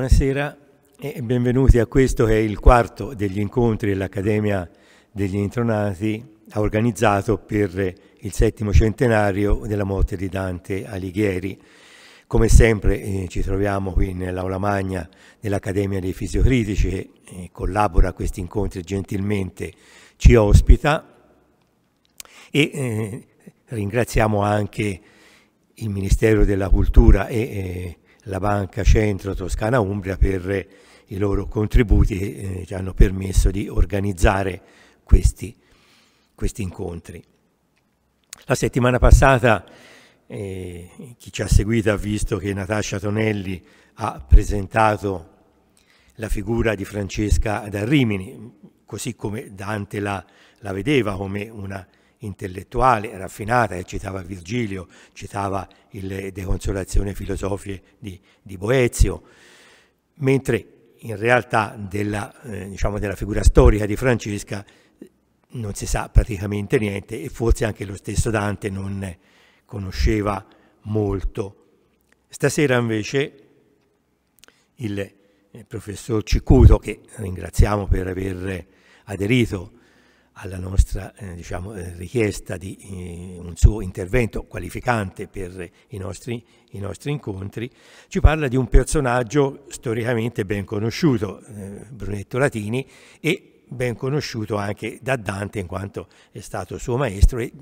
Buonasera e benvenuti a questo che è il quarto degli incontri che l'Accademia degli Intronati ha organizzato per il settimo centenario della morte di Dante Alighieri. Come sempre eh, ci troviamo qui nell'aula magna dell'Accademia dei Fisiocritici che eh, collabora a questi incontri gentilmente, ci ospita e eh, ringraziamo anche il Ministero della Cultura e eh, la Banca Centro Toscana Umbria per i loro contributi che eh, ci hanno permesso di organizzare questi, questi incontri. La settimana passata eh, chi ci ha seguito ha visto che Natascia Tonelli ha presentato la figura di Francesca da Rimini, così come Dante la, la vedeva come una intellettuale, raffinata, che eh, citava Virgilio, citava il De Consolazione Filosofie di, di Boezio, mentre in realtà della, eh, diciamo della, figura storica di Francesca eh, non si sa praticamente niente e forse anche lo stesso Dante non conosceva molto. Stasera invece il eh, professor Cicuto, che ringraziamo per aver aderito a alla nostra eh, diciamo, eh, richiesta di eh, un suo intervento qualificante per i nostri, i, nostri, incontri, ci parla di un personaggio storicamente ben conosciuto, eh, Brunetto Latini, e ben conosciuto anche da Dante in quanto è stato suo maestro e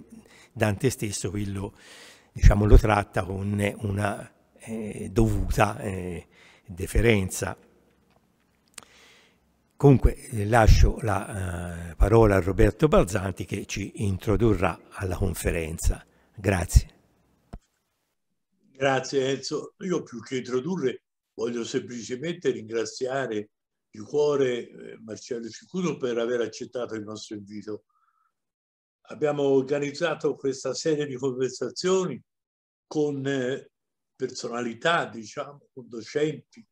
Dante stesso lo, diciamo, lo tratta con una eh, dovuta deferenza. Comunque eh, lascio la eh, parola a Roberto Balzanti che ci introdurrà alla conferenza. Grazie. Grazie Enzo. Io più che introdurre voglio semplicemente ringraziare di cuore eh, Marcello Cicudo per aver accettato il nostro invito. Abbiamo organizzato questa serie di conversazioni con eh, personalità, diciamo, con docenti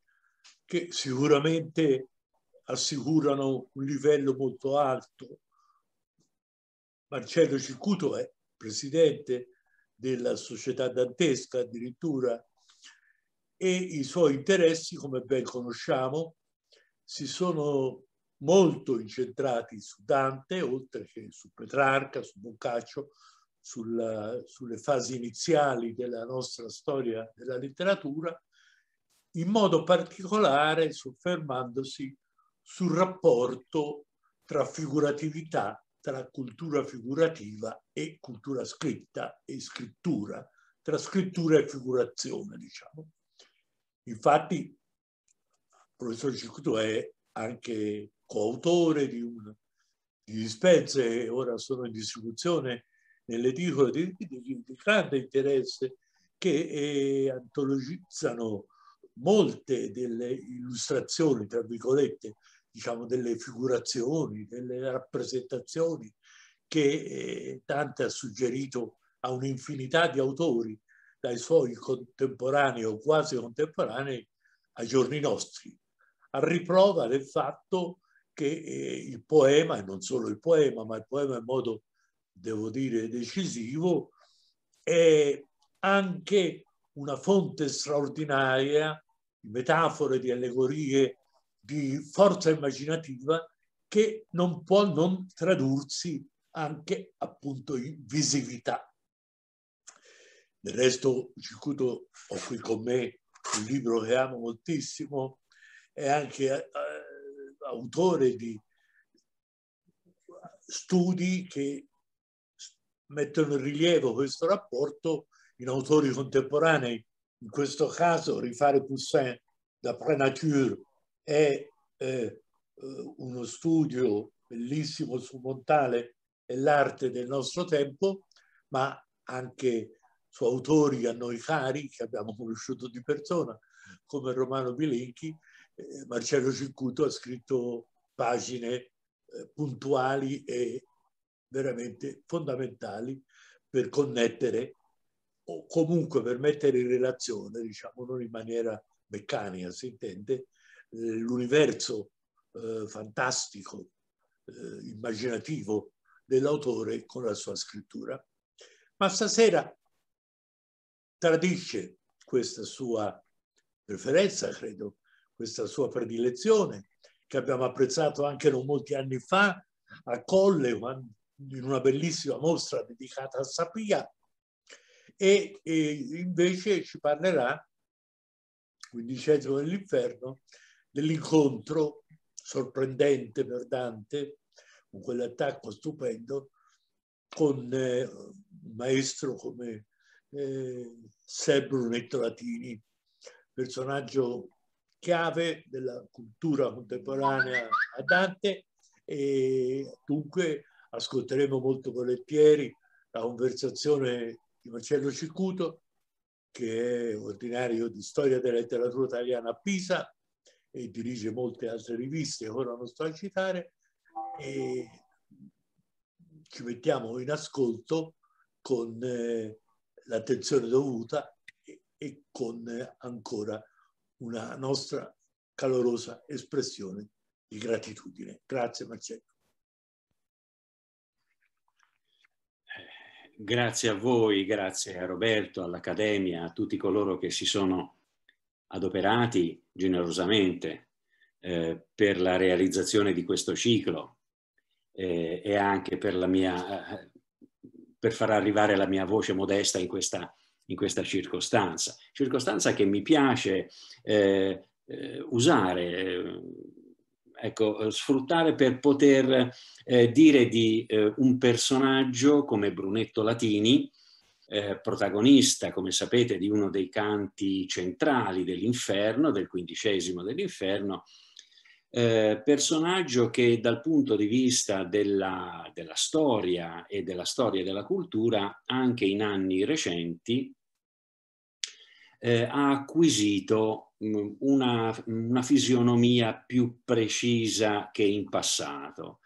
che sicuramente assicurano un livello molto alto. Marcello Circuto è presidente della società dantesca addirittura e i suoi interessi, come ben conosciamo, si sono molto incentrati su Dante, oltre che su Petrarca, su Boccaccio, sulla, sulle fasi iniziali della nostra storia della letteratura, in modo particolare soffermandosi sul rapporto tra figuratività, tra cultura figurativa e cultura scritta e scrittura, tra scrittura e figurazione, diciamo. Infatti, il professor Circuito è anche coautore di, una, di dispense, ora sono in distribuzione nell'edicola di, di, di grande interesse, che eh, antologizzano molte delle illustrazioni, tra virgolette, diciamo, delle figurazioni, delle rappresentazioni che eh, Dante ha suggerito a un'infinità di autori, dai suoi contemporanei o quasi contemporanei ai giorni nostri, a riprova del fatto che eh, il poema, e non solo il poema, ma il poema in modo, devo dire, decisivo, è anche una fonte straordinaria di metafore, di allegorie, di forza immaginativa che non può non tradursi anche appunto in visività. Del resto, Cicuto, ho qui con me un libro che amo moltissimo, è anche eh, autore di studi che mettono in rilievo questo rapporto in autori contemporanei, in questo caso rifare Poussin da Prenature è eh, uno studio bellissimo su Montale e l'arte del nostro tempo, ma anche su autori a noi cari, che abbiamo conosciuto di persona, come Romano Bilenchi, eh, Marcello Cincuto ha scritto pagine eh, puntuali e veramente fondamentali per connettere o comunque per mettere in relazione, diciamo non in maniera meccanica, si intende, eh, l'universo eh, fantastico, eh, immaginativo dell'autore con la sua scrittura. Ma stasera tradisce questa sua preferenza, credo, questa sua predilezione, che abbiamo apprezzato anche non molti anni fa a Colle, in una bellissima mostra dedicata a Sapia, e, e invece ci parlerà, quindicesimo dell'inferno, dell'incontro sorprendente per Dante, con quell'attacco stupendo, con eh, un maestro come eh, Ser Brunetto Latini, personaggio chiave della cultura contemporanea a Dante e dunque ascolteremo molto volentieri la conversazione di Marcello Circuto che è ordinario di storia della letteratura italiana a Pisa e dirige molte altre riviste, ora non sto a citare, e ci mettiamo in ascolto con eh, l'attenzione dovuta e, con eh, ancora una nostra calorosa espressione di gratitudine. Grazie Marcello. Grazie a voi, grazie a Roberto, all'Accademia, a tutti coloro che si sono adoperati generosamente eh, per la realizzazione di questo ciclo eh, e anche per, mia, eh, per, far arrivare la mia voce modesta in questa, in questa circostanza. Circostanza che mi piace eh, eh usare, eh, ecco, sfruttare per poter dire di un personaggio come Brunetto Latini eh, protagonista, come sapete, di uno dei canti centrali dell'inferno, del quindicesimo dell'inferno, eh, personaggio che dal punto di vista della, della storia e della storia della cultura, anche in anni recenti, eh, ha acquisito mh, mm, una, una, fisionomia più precisa che in passato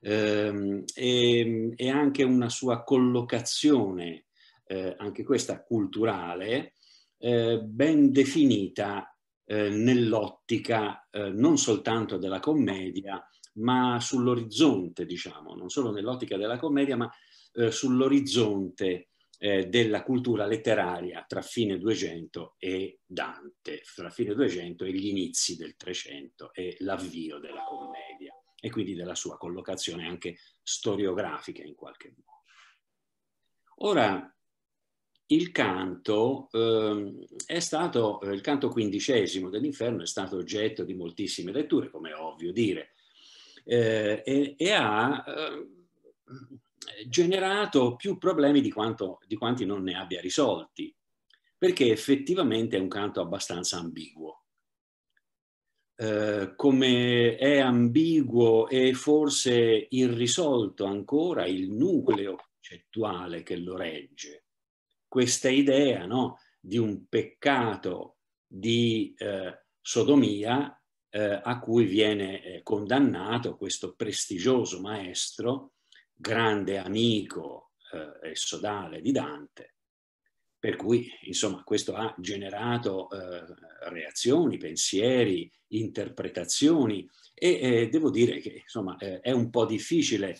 ehm, e, mm, e, anche una sua collocazione eh, anche questa culturale, eh, ben definita eh, nell'ottica eh, non soltanto della commedia, ma sull'orizzonte, diciamo, non solo nell'ottica della commedia, ma eh, sull'orizzonte eh, della cultura letteraria tra fine 200 e Dante, tra fine 200 e gli inizi del 300 e l'avvio della commedia e quindi della sua collocazione anche storiografica in qualche modo. Ora, il canto, eh, è stato, eh, il canto quindicesimo dell'inferno è stato oggetto di moltissime letture, come è ovvio dire, eh, e, e, ha eh, generato più problemi di, quanto, di quanti non ne abbia risolti, perché effettivamente è un canto abbastanza ambiguo. Uh, come è ambiguo e forse irrisolto ancora il nucleo concettuale che lo regge questa idea no, di un peccato di eh, sodomia eh, a cui viene eh, condannato questo prestigioso maestro, grande amico eh, e sodale di Dante, per cui insomma questo ha generato eh, reazioni, pensieri, interpretazioni e eh, devo dire che insomma è un po' difficile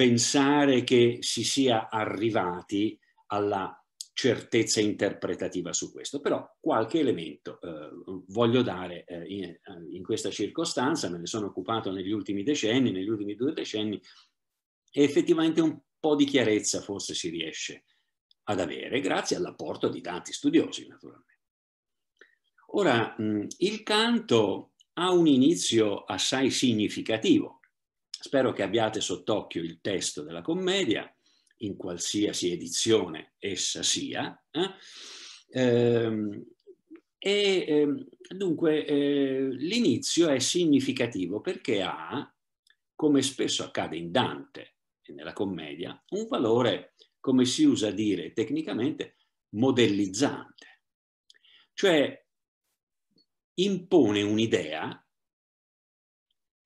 pensare che si sia arrivati alla certezza interpretativa su questo, però qualche elemento eh, voglio dare eh, in, eh, in, questa circostanza, me ne sono occupato negli ultimi decenni, negli ultimi due decenni, e effettivamente un po' di chiarezza forse si riesce ad avere grazie all'apporto di tanti studiosi naturalmente. Ora, mh, il canto ha un inizio assai significativo, Spero che abbiate sott'occhio il testo della commedia, in qualsiasi edizione essa sia. Eh? Ehm, e ehm, dunque eh, l'inizio è significativo perché ha, come spesso accade in Dante e nella commedia, un valore, come si usa dire tecnicamente, modellizzante. Cioè impone un'idea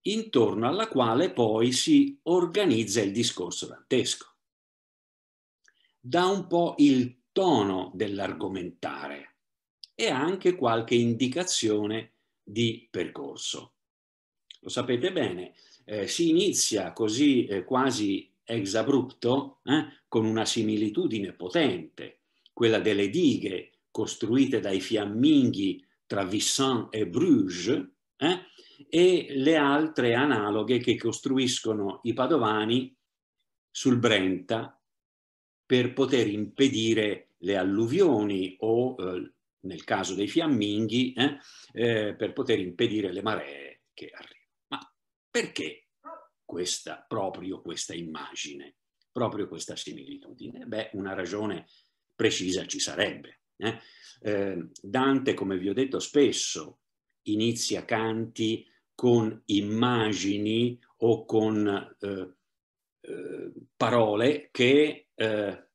intorno alla quale poi si organizza il discorso dantesco. Dà un po' il tono dell'argomentare e anche qualche indicazione di percorso. Lo sapete bene, eh, si inizia così eh, quasi ex abrupto, eh, con una similitudine potente, quella delle dighe costruite dai fiamminghi tra Vissan e Bruges, eh, e le altre analoghe che costruiscono i padovani sul Brenta per poter impedire le alluvioni o, eh, nel caso dei fiamminghi, eh, eh, per poter impedire le maree che arrivano. Ma perché questa, proprio questa immagine, proprio questa similitudine? Beh, una ragione precisa ci sarebbe. Eh. Eh, Dante, come vi ho detto spesso, inizia canti con immagini o con eh, eh, parole che eh,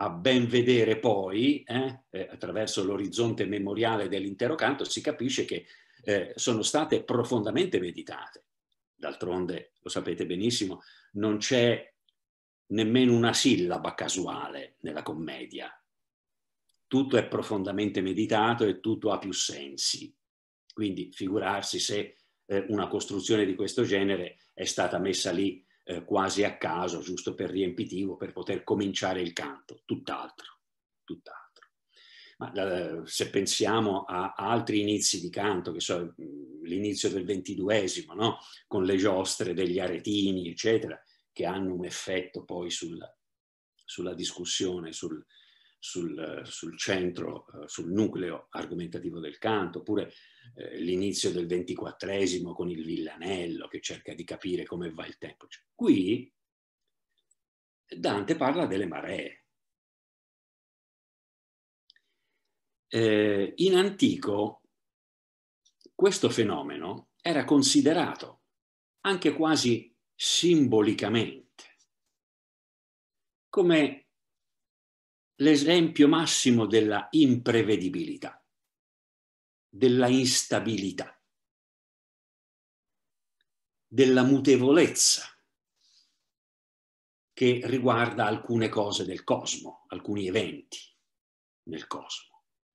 a ben vedere poi, eh, eh, attraverso l'orizzonte memoriale dell'intero canto, si capisce che eh, sono state profondamente meditate. D'altronde, lo sapete benissimo, non c'è nemmeno una sillaba casuale nella commedia. Tutto è profondamente meditato e tutto ha più sensi. Quindi figurarsi se eh, una costruzione di questo genere è stata messa lì eh, quasi a caso, giusto per riempitivo, per poter cominciare il canto, tutt'altro. tutt'altro. Ma eh, se pensiamo a, altri inizi di canto, che so, l'inizio del ventiduesimo, no? con le giostre degli aretini, eccetera, che hanno un effetto poi sul, sulla discussione, sul, sul, sul centro, eh, sul nucleo argomentativo del canto, oppure eh, l'inizio del ventiquattresimo con il villanello che cerca di capire come va il tempo. Cioè, qui Dante parla delle maree. Eh, in antico questo fenomeno era considerato anche quasi simbolicamente come l'esempio massimo della imprevedibilità, della instabilità, della mutevolezza che riguarda alcune cose del cosmo, alcuni eventi nel cosmo.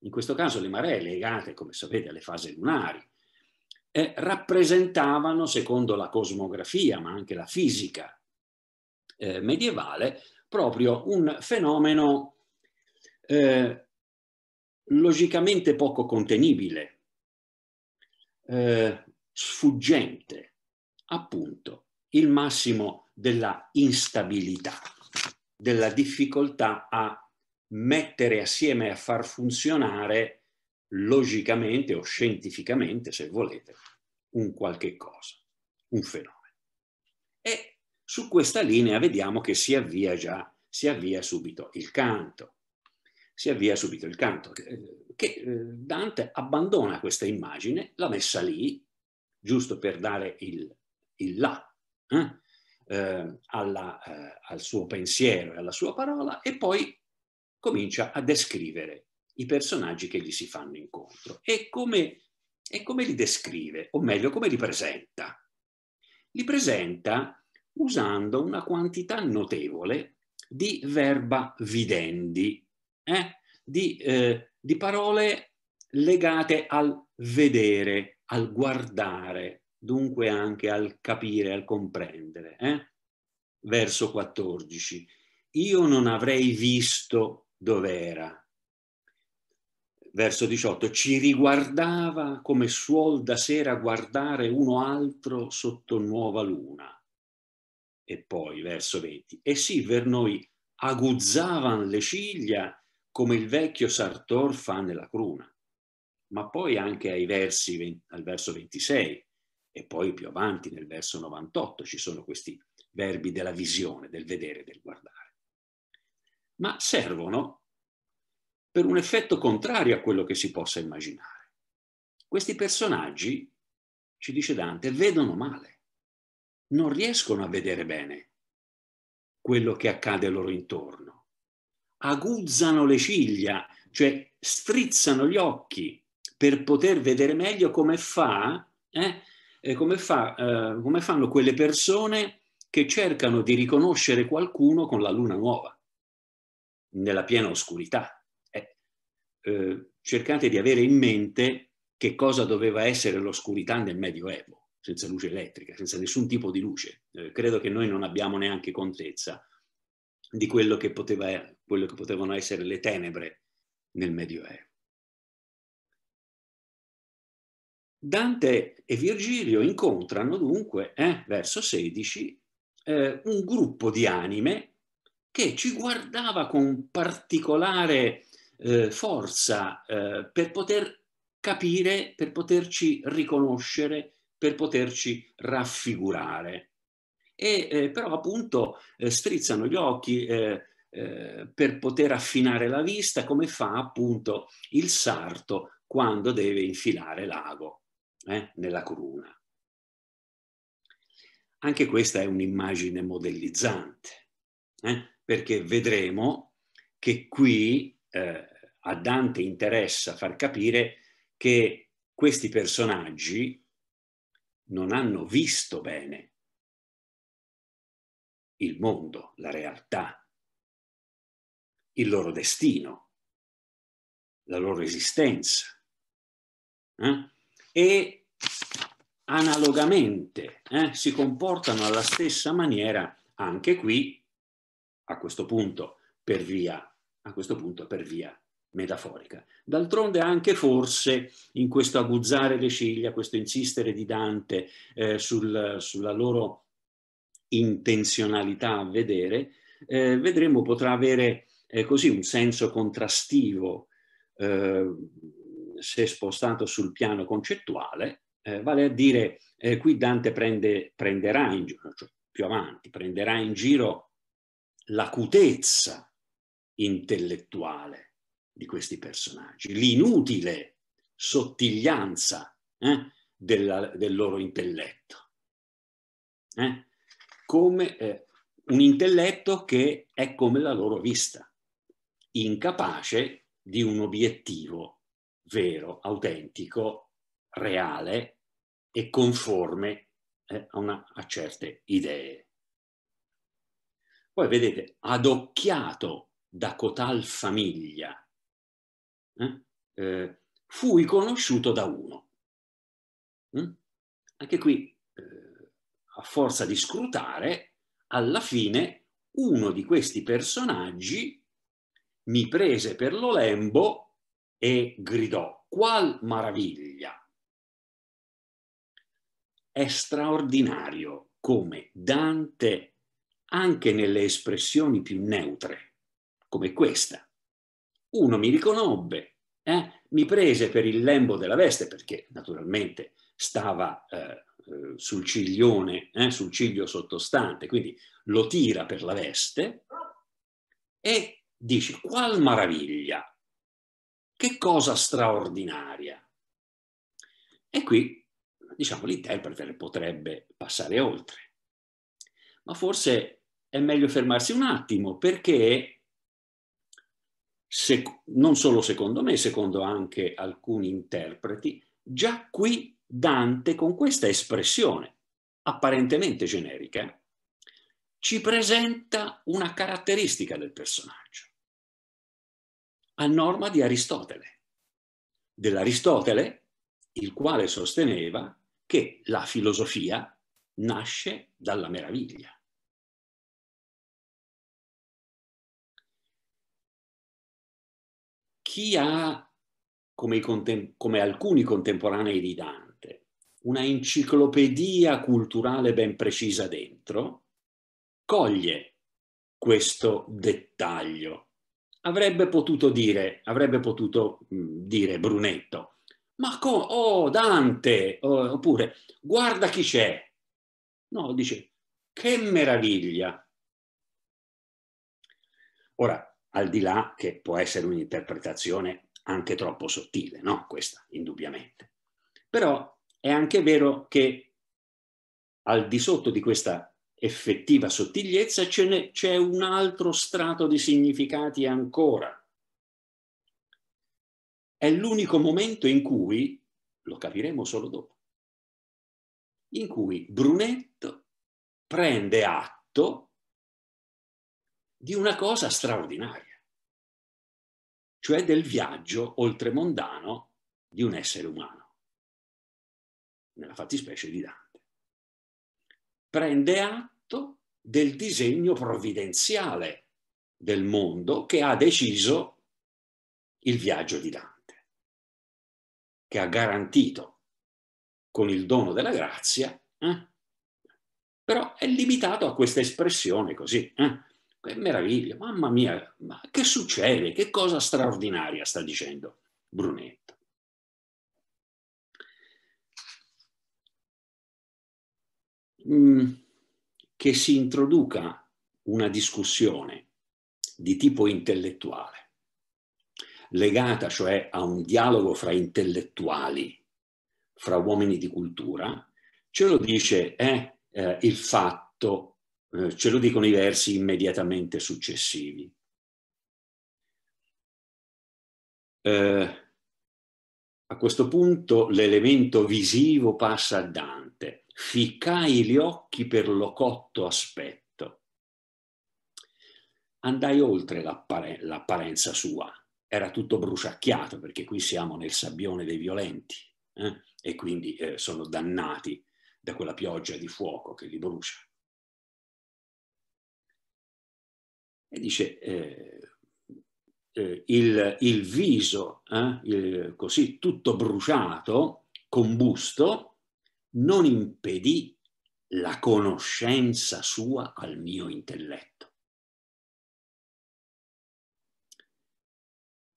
In questo caso le maree legate, come sapete, alle fasi lunari, eh, rappresentavano, secondo la cosmografia, ma anche la fisica eh, medievale, proprio un fenomeno eh, logicamente poco contenibile, eh, sfuggente, appunto il massimo della instabilità, della difficoltà a mettere assieme a far funzionare logicamente o scientificamente, se volete, un qualche cosa, un fenomeno. E su questa linea vediamo che si avvia già, si avvia subito il canto, si avvia subito il canto, che eh, eh, Dante abbandona questa immagine, la messa lì, giusto per dare il, il là eh, eh, alla, eh, al suo pensiero e alla sua parola, e poi comincia a descrivere i personaggi che gli si fanno incontro e come, e come li descrive, o meglio, come li presenta. Li presenta usando una quantità notevole di verba videndi, eh, di, eh, di parole legate al vedere, al guardare, dunque anche al capire, al comprendere. Eh? Verso 14. Io non avrei visto dov'era. Verso 18. Ci riguardava come suol da sera guardare uno altro sotto nuova luna. E poi verso 20. E sì, per noi aguzzavan le ciglia come il vecchio Sartor fa nella cruna, ma poi anche versi, al verso 26 e poi più avanti nel verso 98 ci sono questi verbi della visione, del vedere, del guardare. Ma servono per un effetto contrario a quello che si possa immaginare. Questi personaggi, ci dice Dante, vedono male, non riescono a vedere bene quello che accade loro intorno aguzzano le ciglia, cioè strizzano gli occhi per poter vedere meglio come, fa, eh, eh, come, fa, eh, come fanno quelle persone che cercano di riconoscere qualcuno con la luna nuova, nella piena oscurità. Eh, eh cercate di avere in mente che cosa doveva essere l'oscurità nel Medioevo, senza luce elettrica, senza nessun tipo di luce. Eh, credo che noi non abbiamo neanche contezza di quello che, poteva, quello che potevano essere le tenebre nel Medioevo. Dante e Virgilio incontrano dunque, eh, verso 16, eh, un gruppo di anime che ci guardava con particolare eh, forza eh, per poter capire, per poterci riconoscere, per poterci raffigurare e eh, però appunto eh, strizzano gli occhi eh, eh, per poter affinare la vista come fa appunto il sarto quando deve infilare l'ago eh, nella corona. Anche questa è un'immagine modellizzante, eh, perché vedremo che qui a Dante interessa far capire che questi personaggi non hanno visto bene il mondo, la realtà, il loro destino, la loro esistenza. Eh? E analogamente eh, si comportano alla stessa maniera anche qui, a questo punto per via, a questo punto per via metaforica. D'altronde anche forse in questo aguzzare le ciglia, questo insistere di Dante eh, sul, sulla loro intenzionalità a vedere, eh, vedremo potrà avere eh, così un senso contrastivo eh, se spostato sul piano concettuale, eh, vale a dire eh, qui Dante prende, prenderà in giro, cioè più avanti, prenderà in giro l'acutezza intellettuale di questi personaggi, l'inutile sottiglianza eh, della, del loro intelletto. Eh? come eh, un intelletto che è come la loro vista, incapace di un obiettivo vero, autentico, reale e conforme eh, a, una, a certe idee. Poi vedete, adocchiato da cotal famiglia, eh? Eh, fui conosciuto da uno. Mm? Anche qui a forza di scrutare, alla fine uno di questi personaggi mi prese per lo lembo e gridò, qual maraviglia! È straordinario come Dante, anche nelle espressioni più neutre, come questa, uno mi riconobbe, eh? mi prese per il lembo della veste, perché naturalmente stava eh, eh, sul ciglione, eh, sul ciglio sottostante, quindi lo tira per la veste e dice qual maraviglia, che cosa straordinaria. E qui, diciamo, l'interprete potrebbe passare oltre. Ma forse è meglio fermarsi un attimo perché se, non solo secondo me, secondo anche alcuni interpreti, già qui Dante con questa espressione apparentemente generica eh, ci presenta una caratteristica del personaggio, a norma di Aristotele, dell'Aristotele il quale sosteneva che la filosofia nasce dalla meraviglia. Chi ha, come, contem- come alcuni contemporanei di Dante, una enciclopedia culturale ben precisa dentro, coglie questo dettaglio. Avrebbe potuto dire, avrebbe potuto mm, dire Brunetto, ma co- oh Dante, oh, oppure guarda chi c'è. No, dice, che meraviglia. Ora, al di là che può essere un'interpretazione anche troppo sottile, no? Questa, indubbiamente. Però è anche vero che al di sotto di questa effettiva sottigliezza c'è un altro strato di significati ancora. È l'unico momento in cui, lo capiremo solo dopo, in cui Brunetto prende atto di una cosa straordinaria, cioè del viaggio oltremondano di un essere umano nella fattispecie di Dante. Prende atto del disegno provvidenziale del mondo che ha deciso il viaggio di Dante, che ha garantito con il dono della grazia, eh? però è limitato a questa espressione così. Eh? Che meraviglia, mamma mia, ma che succede? Che cosa straordinaria sta dicendo Brunetto? Mm, che si introduca una discussione di tipo intellettuale, legata cioè a un dialogo fra intellettuali, fra uomini di cultura, ce lo dice eh, eh, il fatto, eh, ce lo dicono i versi immediatamente successivi. Eh, a questo punto l'elemento visivo passa a Dante. Ficcai gli occhi per lo cotto aspetto. Andai oltre l'apparenza sua. Era tutto bruciacchiato, perché qui siamo nel sabbione dei violenti eh? e quindi eh, sono dannati da quella pioggia di fuoco che li brucia. E dice, eh, eh, il, il, viso, eh, il, così tutto bruciato, combusto, non impedì la conoscenza sua al mio intelletto.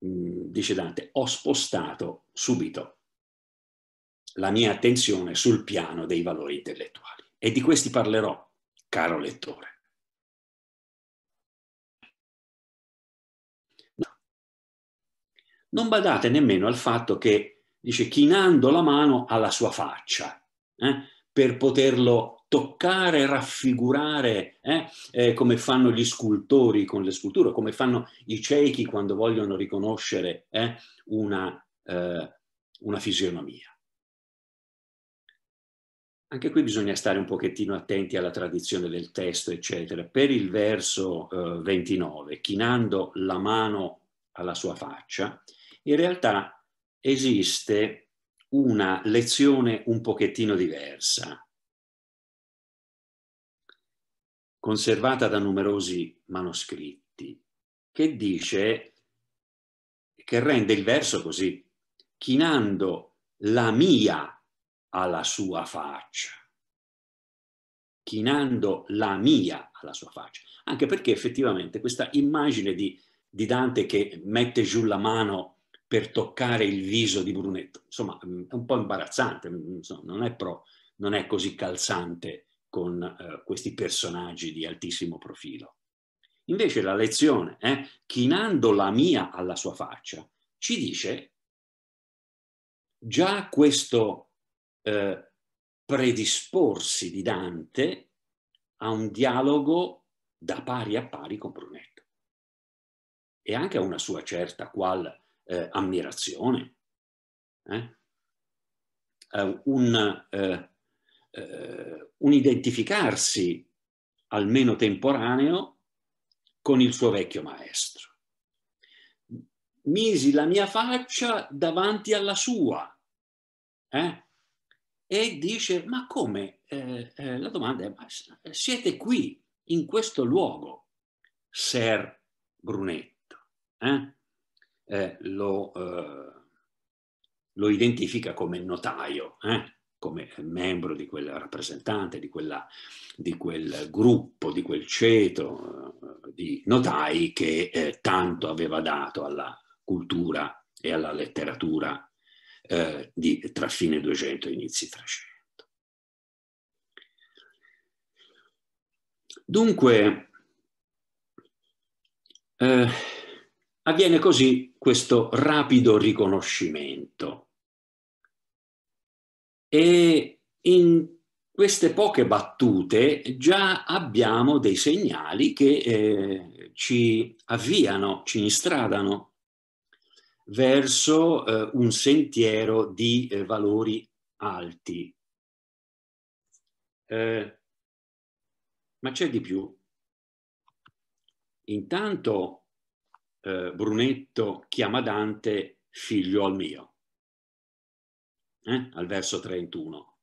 Mm, dice Dante, ho spostato subito la mia attenzione sul piano dei valori intellettuali e di questi parlerò, caro lettore. non badate nemmeno al fatto che dice chinando la mano alla sua faccia eh, per poterlo toccare, raffigurare, eh, eh, come fanno gli scultori con le sculture, come fanno i ciechi quando vogliono riconoscere eh, una, eh, una fisionomia. Anche qui bisogna stare un pochettino attenti alla tradizione del testo, eccetera. Per il verso 29, eh, chinando la mano alla sua faccia, in realtà esiste una lezione un pochettino diversa, conservata da numerosi manoscritti, che dice, che rende il verso così, chinando la mia alla sua faccia, chinando la mia alla sua faccia, anche perché effettivamente questa immagine di, di Dante che mette giù la mano per toccare il viso di Brunetto. Insomma, mm, è un po' imbarazzante, mm, mm, non è, pro, non è così calzante con eh, questi personaggi di altissimo profilo. Invece la lezione, eh, chinando la mia alla sua faccia, ci dice già questo eh, predisporsi di Dante a un dialogo da pari a pari con Brunetto e anche a una sua certa qual eh, ammirazione, eh? eh un, eh, eh, un identificarsi almeno temporaneo con il suo vecchio maestro. Misi la mia faccia davanti alla sua eh? e dice, ma come? la domanda è, ma siete qui, in questo luogo, Ser Brunetto? Eh? eh, lo, eh, lo, identifica come notaio, eh, come membro di quel rappresentante, di, quella, di quel gruppo, di quel ceto eh, di notai che eh, tanto aveva dato alla cultura e alla letteratura di, tra fine 200 e inizi 300. Dunque, eh, Avviene così questo rapido riconoscimento. E in queste poche battute già abbiamo dei segnali che eh, ci avviano, ci instradano verso eh, un sentiero di eh, valori alti. Eh, ma c'è di più. Intanto eh, Brunetto chiama Dante figlio al mio, eh? al verso 31.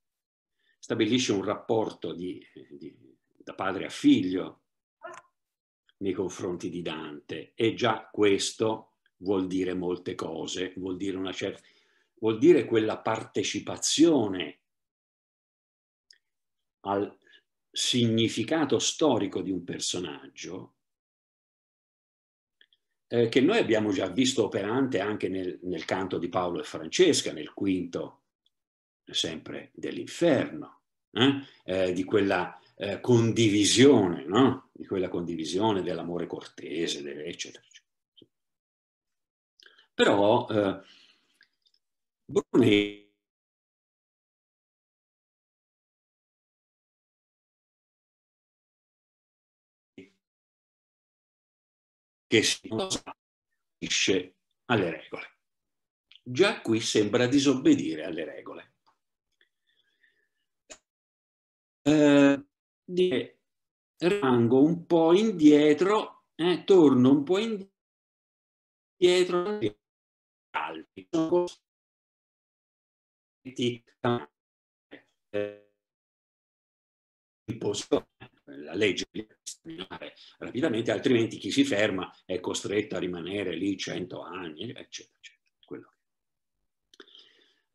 Stabilisce un rapporto di, di, da padre a figlio nei confronti di Dante e già questo vuol dire molte cose, vuol dire una certa vuol dire quella partecipazione al significato storico di un personaggio eh, che noi abbiamo già visto operante anche nel, nel canto di Paolo e Francesca, nel quinto sempre dell'inferno, eh? Eh, di quella eh, condivisione, no? di quella condivisione dell'amore cortese, eccetera, eccetera. Però eh, Brunetti che si unisce alle regole. Già qui sembra disobbedire alle regole. Eh, dire, un po' indietro, eh, torno un po' indietro altri. Sono costretti eh, la legge rapidamente, altrimenti chi si ferma è costretto a rimanere lì cento anni, eccetera, eccetera.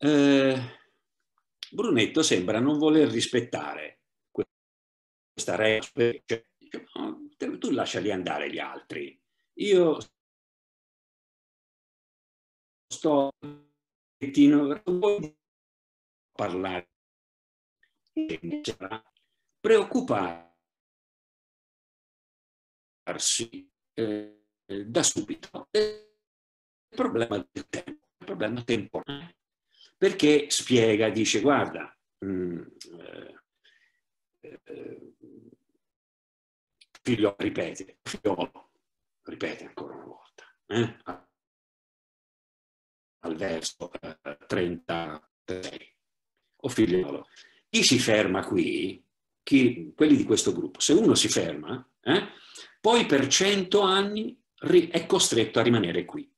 Eh, Brunetto sembra non voler rispettare questa regola, cioè, tu lasciali andare gli altri. Io sto parlare preoccupato prepararsi eh, da subito il problema del tempo, il problema temporale. Perché spiega, dice, guarda, mh, mm, eh, eh figlio, ripete, figliolo, ripete ancora una volta, eh, al verso 36, eh, o figliolo. Chi si ferma qui, chi, quelli di questo gruppo, se uno si ferma, eh, poi per cento anni è costretto a rimanere qui,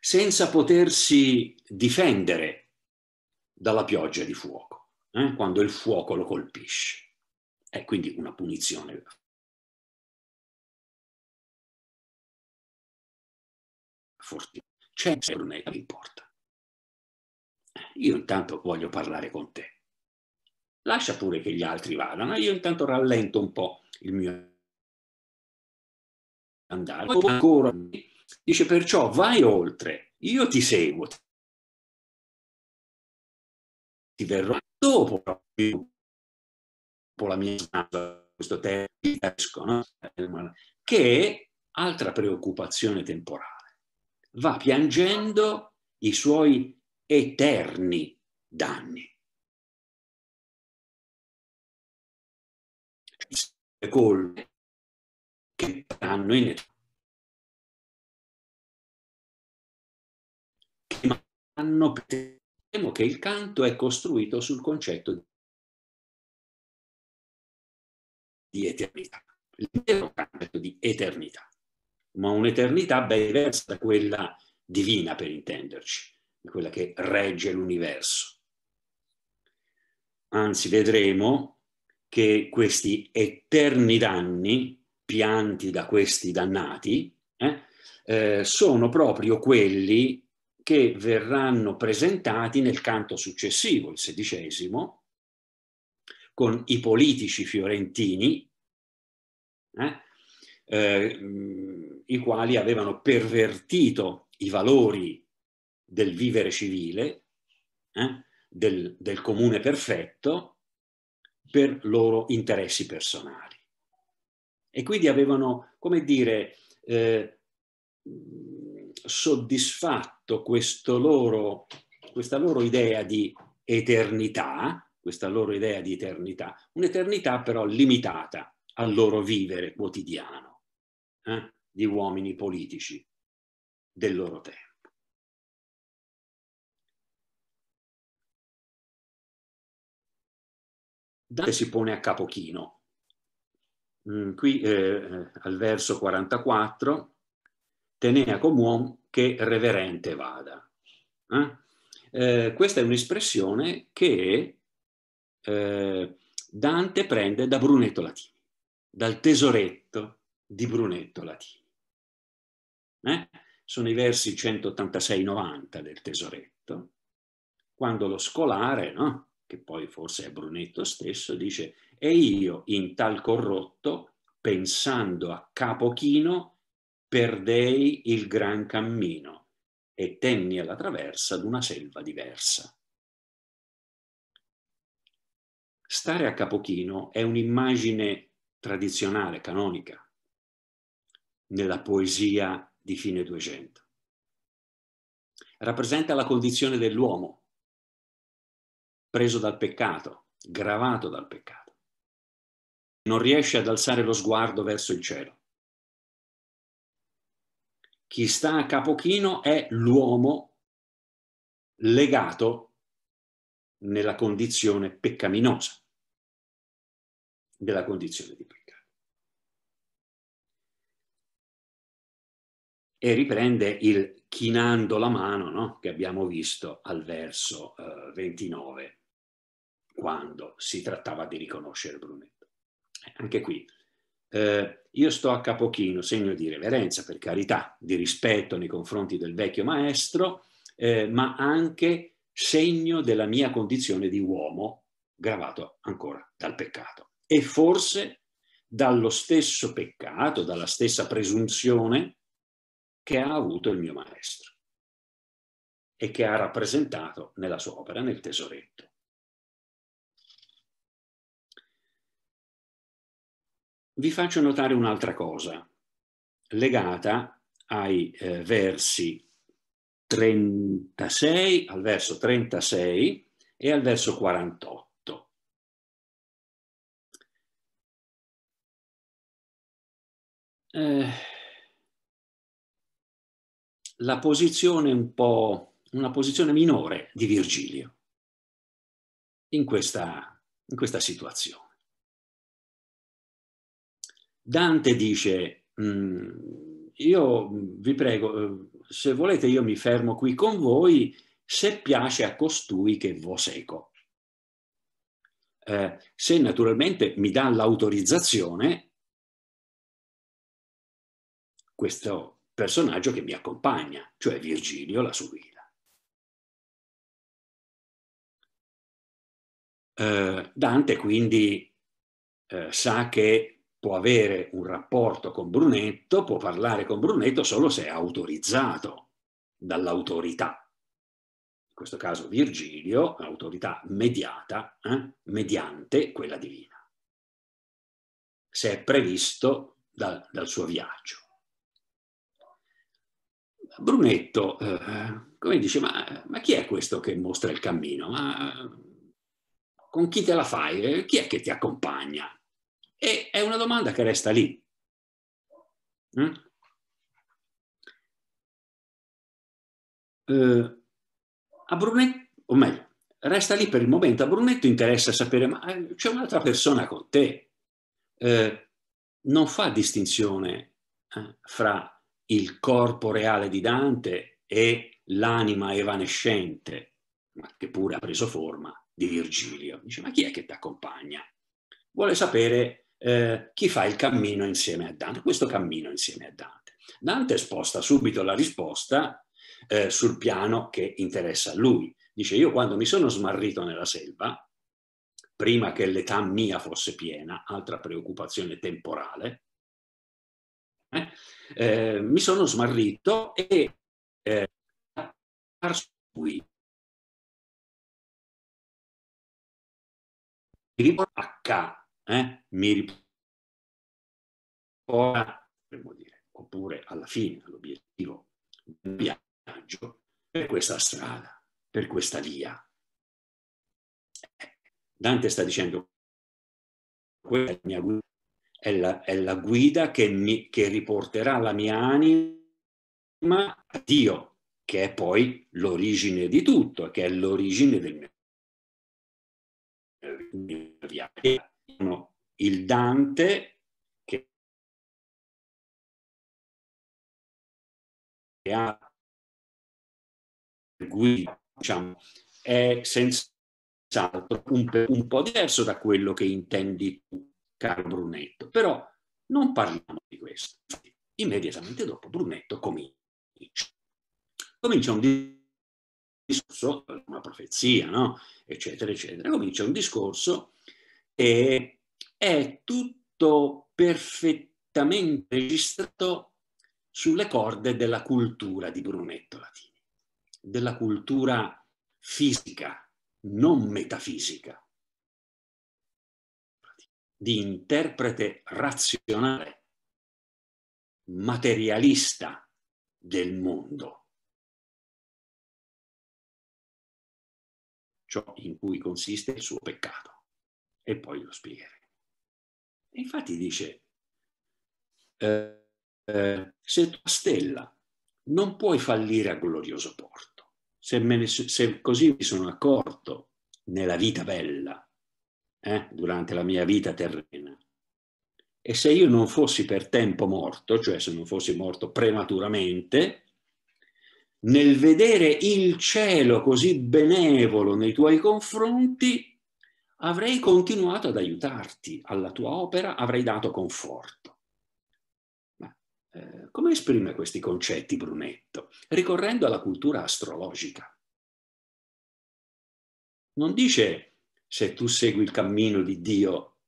senza potersi difendere dalla pioggia di fuoco, eh, quando il fuoco lo colpisce. È quindi una punizione forse c'è un che importa. Eh, io intanto voglio parlare con te lascia pure che gli altri vadano, io intanto rallento un po' il mio andare. Poi ancora dice perciò vai oltre, io ti seguo, ti verrò dopo dopo la mia questo tempo, no? che è altra preoccupazione temporale. Va piangendo i suoi eterni danni. gol che hanno in età che hanno temo che il canto è costruito sul concetto di eternità, l'intero canto di eternità, ma un'eternità ben diversa da quella divina per intenderci, quella che regge l'universo. Anzi, vedremo che questi eterni danni pianti da questi dannati eh, eh, sono proprio quelli che verranno presentati nel canto successivo, il sedicesimo, con i politici fiorentini, eh, eh, i quali avevano pervertito i valori del vivere civile, eh, del, del comune perfetto, per loro interessi personali. E quindi avevano, come dire, eh, soddisfatto loro, questa loro idea di eternità, questa loro idea di eternità, un'eternità però limitata al loro vivere quotidiano eh, di uomini politici del loro tempo. Dante si pone a capochino. Mm, qui eh, eh al verso 44, tenea come uom che reverente vada. Eh? Eh, questa è un'espressione che eh, Dante prende da Brunetto Latini, dal tesoretto di Brunetto Latini. Eh? Sono i versi 186-90 del tesoretto, quando lo scolare, no? che poi forse è Brunetto stesso, dice e io in tal corrotto, pensando a Capochino, perdei il gran cammino e tenni alla traversa d'una selva diversa. Stare a Capochino è un'immagine tradizionale, canonica, nella poesia di fine 200. Rappresenta la condizione dell'uomo preso dal peccato, gravato dal peccato. Non riesce ad alzare lo sguardo verso il cielo. Chi sta a capochino è l'uomo legato nella condizione peccaminosa, della condizione di peccato. E riprende il chinando la mano no? che abbiamo visto al verso eh, 29 quando si trattava di riconoscere Brunetto. Eh, anche qui, eh, io sto a capochino, segno di reverenza, per carità, di rispetto nei confronti del vecchio maestro, eh, ma anche segno della mia condizione di uomo, gravato ancora dal peccato. E forse dallo stesso peccato, dalla stessa presunzione che ha avuto il mio maestro e che ha rappresentato nella sua opera, nel tesoretto. vi faccio notare un'altra cosa legata ai eh, versi 36, al verso 36 e al verso 48. Eh, la posizione un po', una posizione minore di Virgilio in questa, in questa situazione. Dante dice, mm, io vi prego, eh, se volete io mi fermo qui con voi, se piace a costui che vo seco. Eh, se naturalmente mi dà l'autorizzazione questo personaggio che mi accompagna, cioè Virgilio, la sua guida. Eh, Dante quindi eh, sa che può avere un rapporto con Brunetto, può parlare con Brunetto solo se è autorizzato dall'autorità. In questo caso Virgilio, autorità mediata, eh, mediante quella divina, se è previsto dal, dal suo viaggio. Brunetto, eh, come dice, ma, ma, chi è questo che mostra il cammino? Ma, con chi te la fai? Chi è che ti accompagna? E è una domanda che resta lì. Mm? Eh, a Brunetto, o meglio, resta lì per il momento. A Brunetto interessa sapere, ma eh, c'è un'altra persona con te. Eh, non fa distinzione eh, fra il corpo reale di Dante e l'anima evanescente, ma che pure ha preso forma, di Virgilio. Dice, ma chi è che ti accompagna? Vuole sapere eh, chi fa il cammino insieme a Dante, questo cammino insieme a Dante. Dante sposta subito la risposta eh, sul piano che interessa a lui. Dice io quando mi sono smarrito nella selva, prima che l'età mia fosse piena, altra preoccupazione temporale, eh, eh, mi sono smarrito e eh, a eh, mi riporta, dire, oppure alla fine, all'obiettivo del viaggio, per questa strada, per questa via. Dante sta dicendo, è la, mia guida è la, è la guida che, mi, che riporterà la mia anima a Dio, che è poi l'origine di tutto, che è l'origine del mio viaggio il Dante che ha guida, diciamo, è senz'altro un, un po' diverso da quello che intendi tu, caro Brunetto. Però non parliamo di questo. Immediatamente dopo Brunetto comincia. Comincia un discorso, una profezia, no? eccetera, eccetera. Comincia un discorso e è tutto perfettamente registrato sulle corde della cultura di Brunetto Latini, della cultura fisica, non metafisica, di interprete razionale, materialista del mondo. Ciò in cui consiste il suo peccato. E poi lo spiegherò. Infatti dice, eh, eh, se tua stella non puoi fallire a glorioso porto, se, ne, se così mi sono accorto nella vita bella, eh, durante la mia vita terrena, e se io non fossi per tempo morto, cioè se non fossi morto prematuramente, nel vedere il cielo così benevolo nei tuoi confronti, avrei continuato ad aiutarti alla tua opera, avrei dato conforto. Ma eh, come esprime questi concetti Brunetto? Ricorrendo alla cultura astrologica. Non dice se tu segui il cammino di Dio,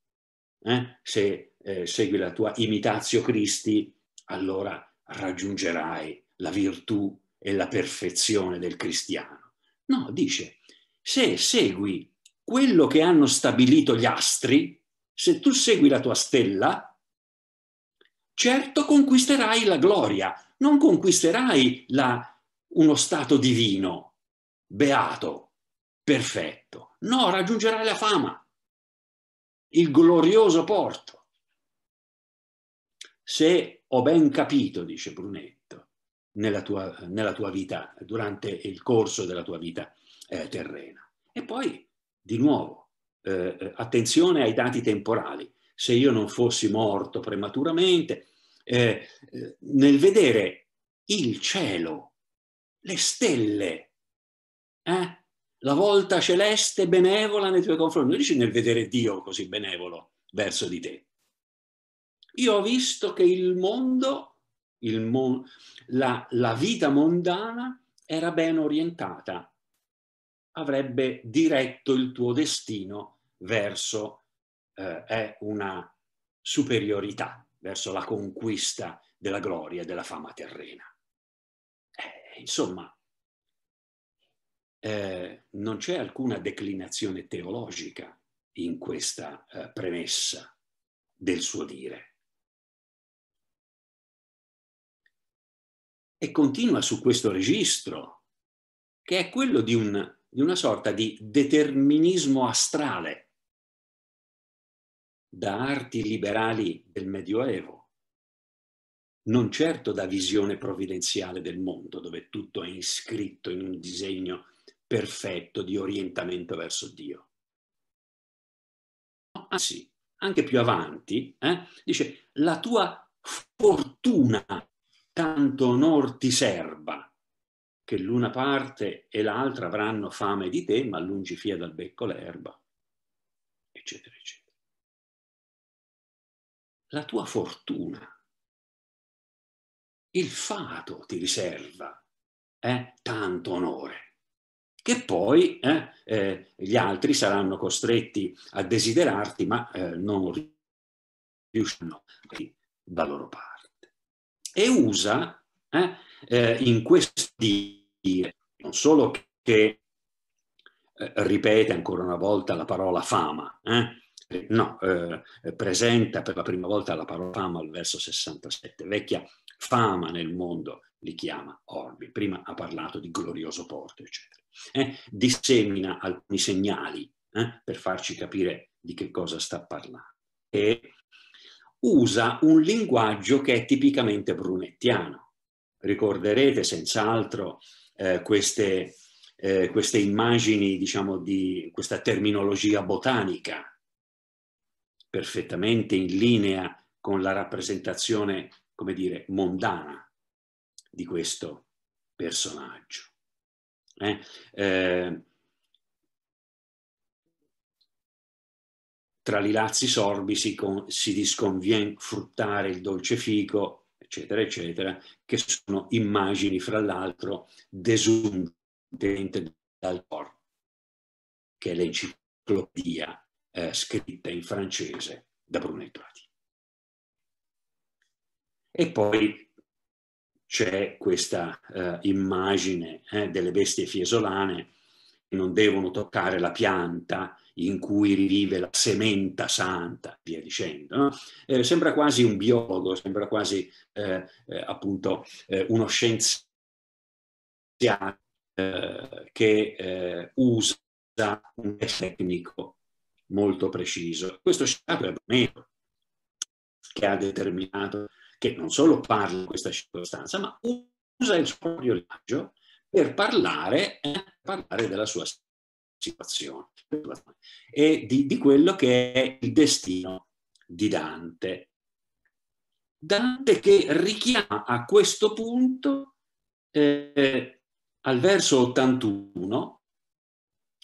eh, se eh, segui la tua imitazio Christi, allora raggiungerai la virtù e la perfezione del cristiano. No, dice, se segui quello che hanno stabilito gli astri, se tu segui la tua stella, certo conquisterai la gloria, non conquisterai la, uno stato divino, beato, perfetto. No, raggiungerai la fama, il glorioso porto. Se ho ben capito, dice Brunetto, nella tua, nella tua vita, durante il corso della tua vita eh, terrena. E poi di nuovo, eh, eh, attenzione ai dati temporali, se io non fossi morto prematuramente, eh, eh, nel vedere il cielo, le stelle, eh? la volta celeste benevola nei tuoi confronti, non dici nel vedere Dio così benevolo verso di te. Io ho visto che il mondo, il mon- la, la vita mondana era ben orientata avrebbe diretto il tuo destino verso eh, una superiorità, verso la conquista della gloria e della fama terrena. Eh, insomma, eh, non c'è alcuna declinazione teologica in questa eh, premessa del suo dire. E continua su questo registro, che è quello di un di una sorta di determinismo astrale da arti liberali del Medioevo, non certo da visione provvidenziale del mondo, dove tutto è iscritto in un disegno perfetto di orientamento verso Dio. Anzi, anche più avanti, eh, dice, la tua fortuna tanto onor ti serva, che l'una parte e l'altra avranno fame di te, ma lungi fia dal becco l'erba, eccetera, eccetera. La tua fortuna, il fato ti riserva eh, tanto onore che poi eh, eh, gli altri saranno costretti a desiderarti, ma eh, non riusciranno da loro parte. E usa Eh, eh, in questo dire non solo che eh, ripete ancora una volta la parola fama, eh? no, eh, presenta per la prima volta la parola fama al verso 67, vecchia fama nel mondo li chiama Orbi, prima ha parlato di glorioso porto, eccetera. Eh, dissemina alcuni segnali per farci capire di che cosa sta parlando. E usa un linguaggio che è tipicamente brunettiano ricorderete senz'altro eh, queste, eh, queste, immagini, diciamo, di questa terminologia botanica, perfettamente in linea con la rappresentazione, come dire, mondana di questo personaggio. Eh? eh tra i lazzi sorbi si, con, si disconvien fruttare il dolce fico, eccetera, eccetera, che sono immagini, fra l'altro, desunte dal corpo, che è l'enciclopedia eh, scritta in francese da Brunetto Prati. E poi c'è questa eh, immagine eh, delle bestie fiesolane che non devono toccare la pianta in cui rivive la sementa santa, via dicendo. No? Eh, sembra quasi un biologo, sembra quasi eh, eh appunto eh, uno scienziato eh, che usa un tecnico molto preciso. Questo scienziato è Barmeno, che ha determinato, che non solo parla di questa circostanza, ma usa il suo proprio linguaggio per parlare, parlare della sua storia situazione e di, di quello che è il destino di Dante. Dante che richiama a questo punto eh, al verso 81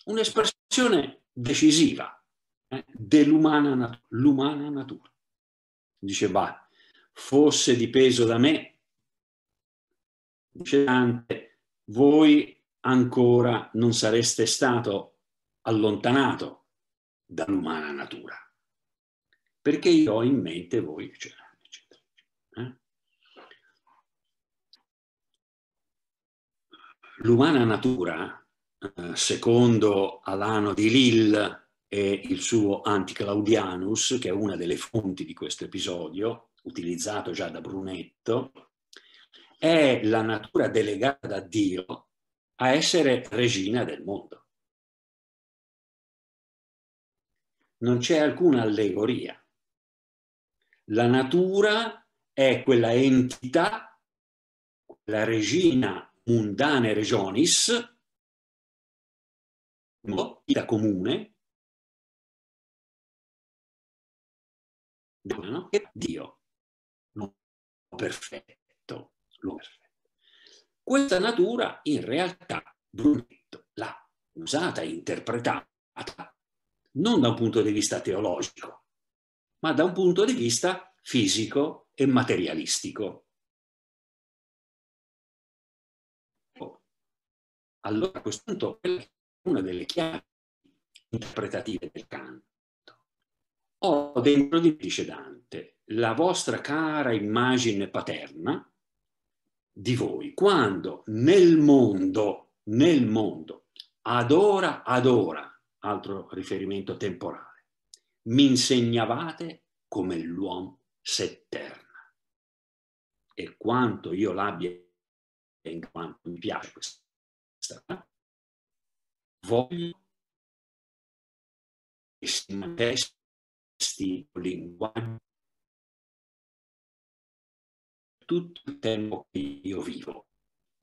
un'espressione decisiva eh, dell'umana nat- natura. Dice, va, fosse dipeso da me, dice Dante, voi ancora non sareste stato allontanato dall'umana natura. Perché io ho in mente voi, eccetera, eccetera. Eh? L'umana natura, eh, secondo Alano di Lille e il suo Anticlaudianus, che è una delle fonti di questo episodio, utilizzato già da Brunetto, è la natura delegata da Dio a essere regina del mondo. Non c'è alcuna allegoria. La natura è quella entità, la regina mundane regionis, vita comune, Dio, Dio, l'uomo perfetto, l'uomo perfetto. Questa natura in realtà Brunetto l'ha usata e interpretata non da un punto di vista teologico, ma da un punto di vista fisico e materialistico. Allora a questo punto è una delle chiavi interpretative del canto. Ho oh, dentro di me, dice Dante, la vostra cara immagine paterna, di voi, quando nel mondo, nel mondo, ad ora, ad ora, altro riferimento temporale, mi insegnavate come l'uomo s'etterna. E quanto io l'abbia, in quanto mi piace questa, voglio che si manifesti un linguaggio tutto il tempo che io vivo.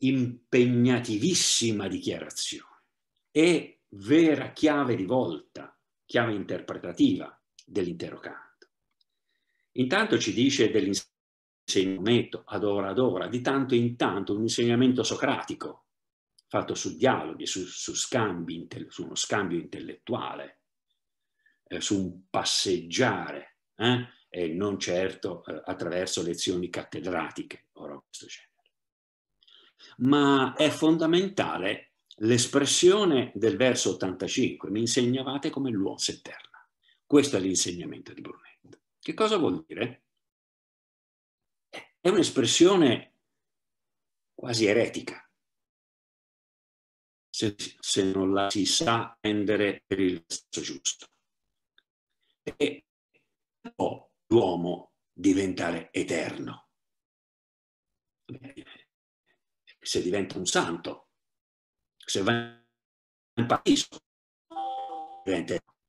Impegnativissima dichiarazione e vera chiave di volta, chiave interpretativa dell'intero canto. Intanto ci dice dell'insegnamento ad ora ad ora, di tanto in tanto un insegnamento socratico fatto su dialoghi, su, su, scambi, su uno scambio intellettuale, eh, su un passeggiare, eh? e non certo eh, attraverso lezioni cattedratiche o roba questo genere. Ma è fondamentale l'espressione del verso 85, mi insegnavate come l'uomo eterna. Questo è l'insegnamento di Brunetto. Che cosa vuol dire? È un'espressione quasi eretica, se, se, non la si sa prendere per il verso giusto. E può l'uomo diventare eterno. Se diventa un santo, se va in paradiso,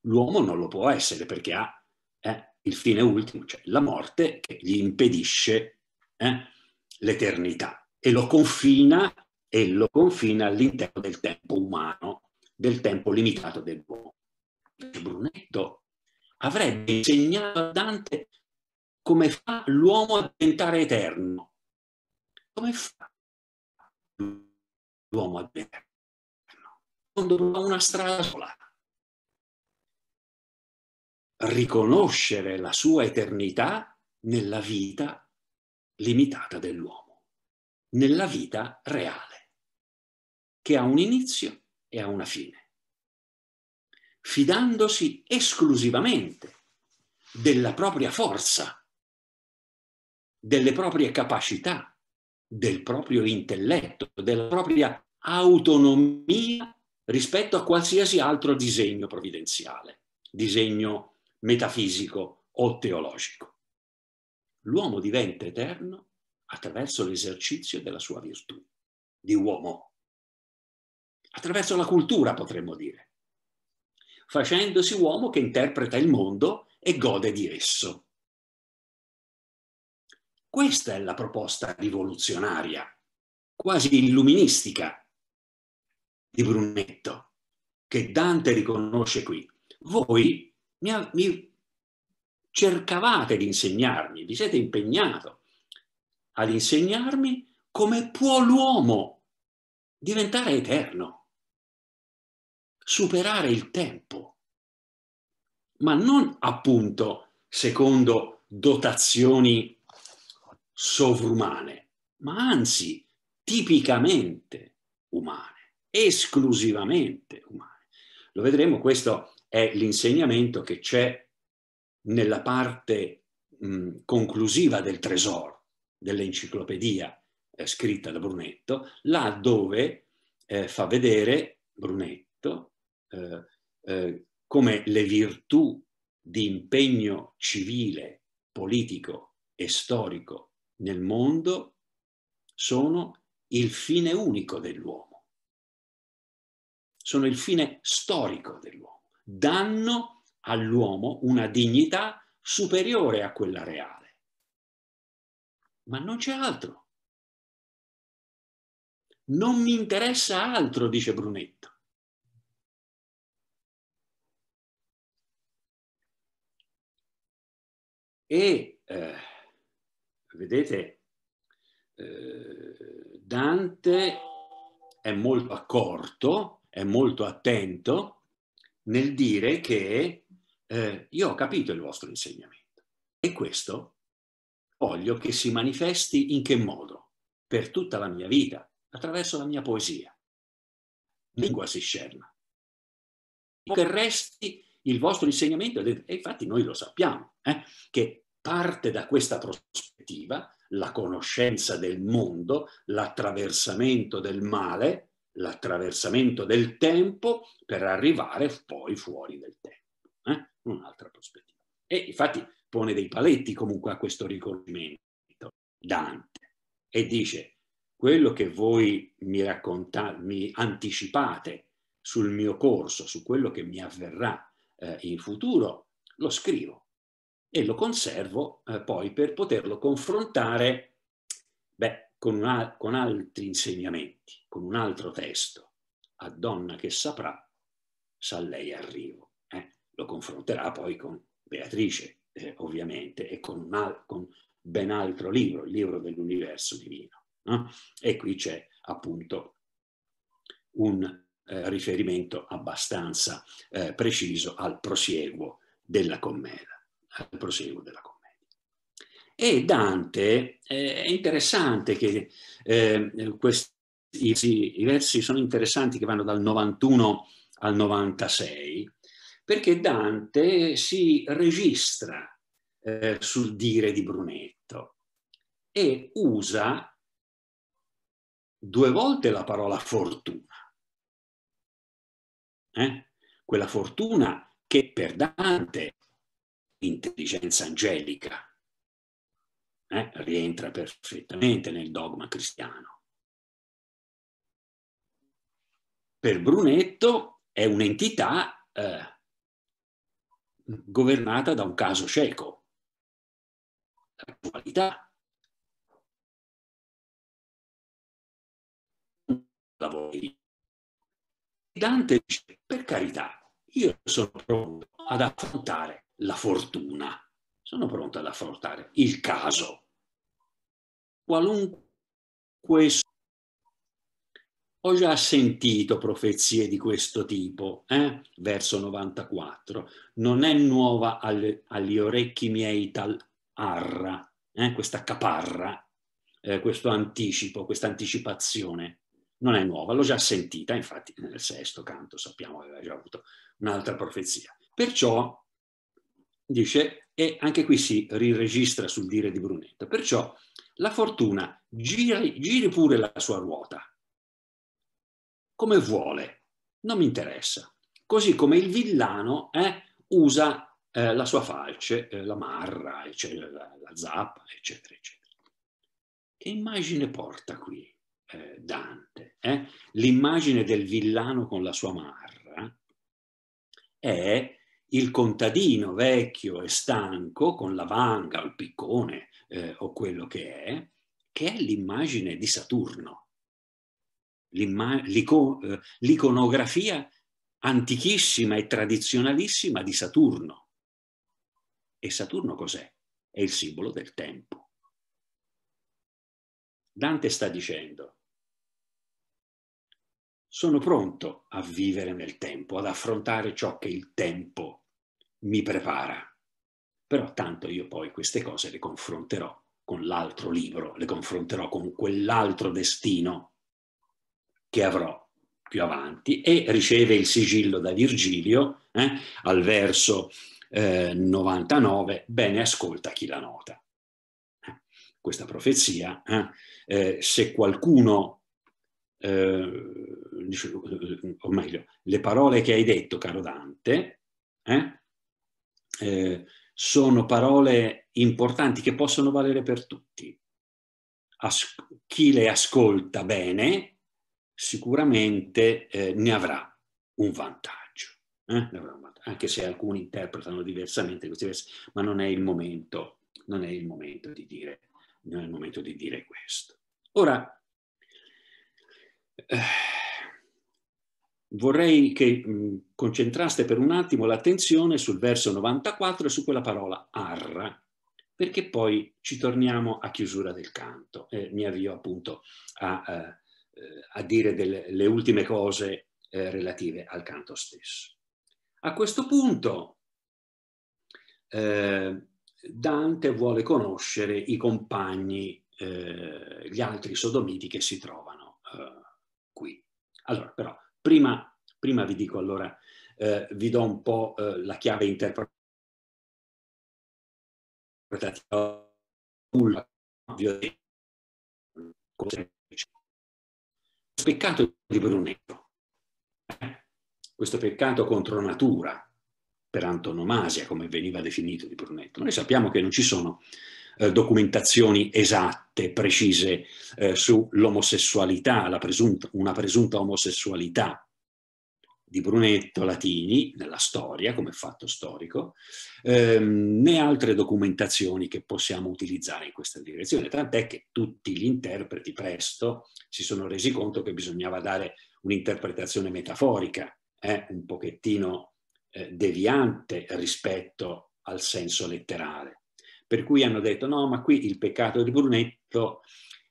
l'uomo non lo può essere perché ha eh, il fine ultimo, cioè la morte che gli impedisce eh, l'eternità e lo confina e lo confina all'interno del tempo umano, del tempo limitato dell'uomo. Brunetto avrebbe insegnato a Dante come fa l'uomo a diventare eterno. Come fa l'uomo a diventare eterno? Quando ha una strada sola. Riconoscere la sua eternità nella vita limitata dell'uomo, nella vita reale, che ha un inizio e ha una fine fidandosi esclusivamente della propria forza, delle proprie capacità, del proprio intelletto, della propria autonomia rispetto a qualsiasi altro disegno provvidenziale, disegno metafisico o teologico. L'uomo diventa eterno attraverso l'esercizio della sua virtù di uomo, attraverso la cultura potremmo dire, facendosi uomo che interpreta il mondo e gode di esso. Questa è la proposta rivoluzionaria, quasi illuministica, di Brunetto, che Dante riconosce qui. Voi mi, mi cercavate di insegnarmi, vi siete impegnato ad insegnarmi come può l'uomo diventare eterno superare il tempo, ma non appunto secondo dotazioni sovrumane, ma anzi tipicamente umane, esclusivamente umane. Lo vedremo, questo è l'insegnamento che c'è nella parte mh, conclusiva del tesoro dell'enciclopedia eh, scritta da Brunetto, là dove eh, fa vedere Brunetto eh, eh, come le virtù di impegno civile, politico e storico nel mondo sono il fine unico dell'uomo, sono il fine storico dell'uomo, danno all'uomo una dignità superiore a quella reale. Ma non c'è altro. Non mi interessa altro, dice Brunetto. E eh, vedete, eh, Dante è molto accorto, è molto attento nel dire che eh, io ho capito il vostro insegnamento e questo voglio che si manifesti in che modo? Per tutta la mia vita, attraverso la mia poesia. Lingua si scerna. Che resti il vostro insegnamento, e infatti noi lo sappiamo, eh, che parte da questa prospettiva, la conoscenza del mondo, l'attraversamento del male, l'attraversamento del tempo per arrivare poi fuori del tempo. Eh? Un'altra prospettiva. E infatti pone dei paletti comunque a questo ricordamento Dante e dice quello che voi mi, raccontate, mi anticipate sul mio corso, su quello che mi avverrà eh, in futuro, lo scrivo e lo conservo eh, poi per poterlo confrontare beh, con, al con altri insegnamenti, con un altro testo. A donna che saprà, sa lei arrivo. Eh? Lo confronterà poi con Beatrice, eh, ovviamente, e con, un con ben altro libro, il libro dell'universo divino. No? E qui c'è appunto un eh, riferimento abbastanza eh, preciso al prosieguo della commedia. Al prosieguo della commedia. E Dante, eh, è interessante che eh, questi, i, i versi sono interessanti che vanno dal 91 al 96, perché Dante si registra eh, sul dire di Brunetto e usa due volte la parola fortuna eh? quella fortuna che per Dante intelligenza angelica eh? rientra perfettamente nel dogma cristiano. Per Brunetto è un'entità eh, governata da un caso cieco, la qualità. La Lavori Dante dice, per carità, io sono pronto ad affrontare la fortuna, sono pronto ad affrontare il caso, qualunque... Ho già sentito profezie di questo tipo, eh? verso 94. Non è nuova al, agli orecchi miei tal arra, eh? questa caparra, eh, questo anticipo, questa anticipazione non è nuova, l'ho già sentita, infatti nel sesto canto sappiamo che aveva già avuto un'altra profezia. Perciò, dice, e anche qui si riregistra sul dire di Brunetto, perciò la fortuna giri, giri pure la sua ruota, come vuole, non mi interessa. Così come il villano eh, usa eh, la sua falce, eh, la marra, eccetera, la, la zappa, eccetera, eccetera. Che immagine porta qui? eh, Dante. Eh? L'immagine del villano con la sua marra è il contadino vecchio e stanco con la vanga, il piccone eh, o quello che è, che è l'immagine di Saturno, eh, l'iconografia antichissima e tradizionalissima di Saturno. E Saturno cos'è? È il simbolo del tempo. Dante sta dicendo, sono pronto a vivere nel tempo, ad affrontare ciò che il tempo mi prepara. Però tanto io poi queste cose le confronterò con l'altro libro, le confronterò con quell'altro destino che avrò più avanti e riceve il sigillo da Virgilio eh, al verso eh, 99, bene ascolta chi la nota. Eh, questa profezia, eh, eh, se qualcuno eh, eh, o meglio, le parole che hai detto, caro Dante, eh, eh, sono parole importanti che possono valere per tutti. As- chi le ascolta bene sicuramente eh, ne avrà un vantaggio, eh, avrà anche se alcuni interpretano diversamente questi versi, ma non è il momento, non è il momento di dire, non è il momento di dire questo. Ora, eh, vorrei che mm, concentraste per un attimo l'attenzione sul verso 94 e su quella parola arra, perché poi ci torniamo a chiusura del canto. Eh, mi avvio appunto a, a, eh, eh, a dire delle, le ultime cose eh, relative al canto stesso. A questo punto eh, Dante vuole conoscere i compagni, gli altri sodomiti che si trovano qui. Allora, però, prima, prima vi dico allora, eh, vi do un po' eh, la chiave interpretativa. Peccato di Brunetto, eh? questo peccato contro natura, per antonomasia, come veniva definito di Brunetto. Noi sappiamo che non ci sono eh, documentazioni esatte, precise eh, sull'omosessualità, una presunta omosessualità di Brunetto Latini nella storia, come fatto storico, ehm, né altre documentazioni che possiamo utilizzare in questa direzione, tant'è che tutti gli interpreti presto si sono resi conto che bisognava dare un'interpretazione metaforica, eh, un pochettino eh, deviante rispetto al senso letterale per cui hanno detto no, ma qui il peccato di Brunetto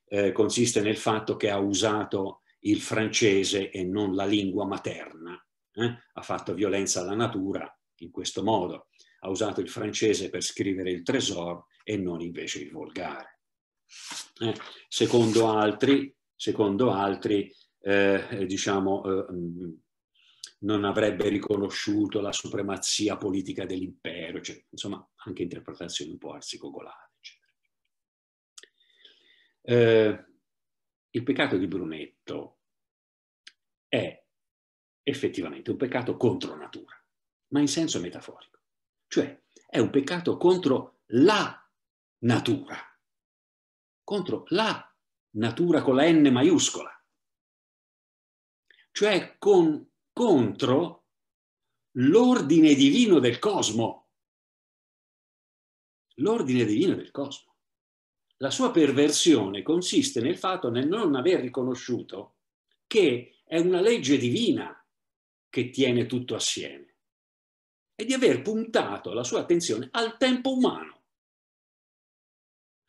eh, consiste nel fatto che ha usato il francese e non la lingua materna, eh? ha fatto violenza alla natura in questo modo, ha usato il francese per scrivere il tesoro e non invece il volgare. Eh? Secondo altri, secondo altri eh, diciamo, eh, non avrebbe riconosciuto la supremazia politica dell'impero, cioè, insomma anche interpretazioni un po' arzigogolate. Eh, il peccato di Brunetto è effettivamente un peccato contro natura, ma in senso metaforico, cioè è un peccato contro la natura, contro la natura con la N maiuscola, cioè con contro l'ordine divino del cosmo. L'ordine divino del cosmo. La sua perversione consiste nel fatto nel non aver riconosciuto che è una legge divina che tiene tutto assieme e di aver puntato la sua attenzione al tempo umano,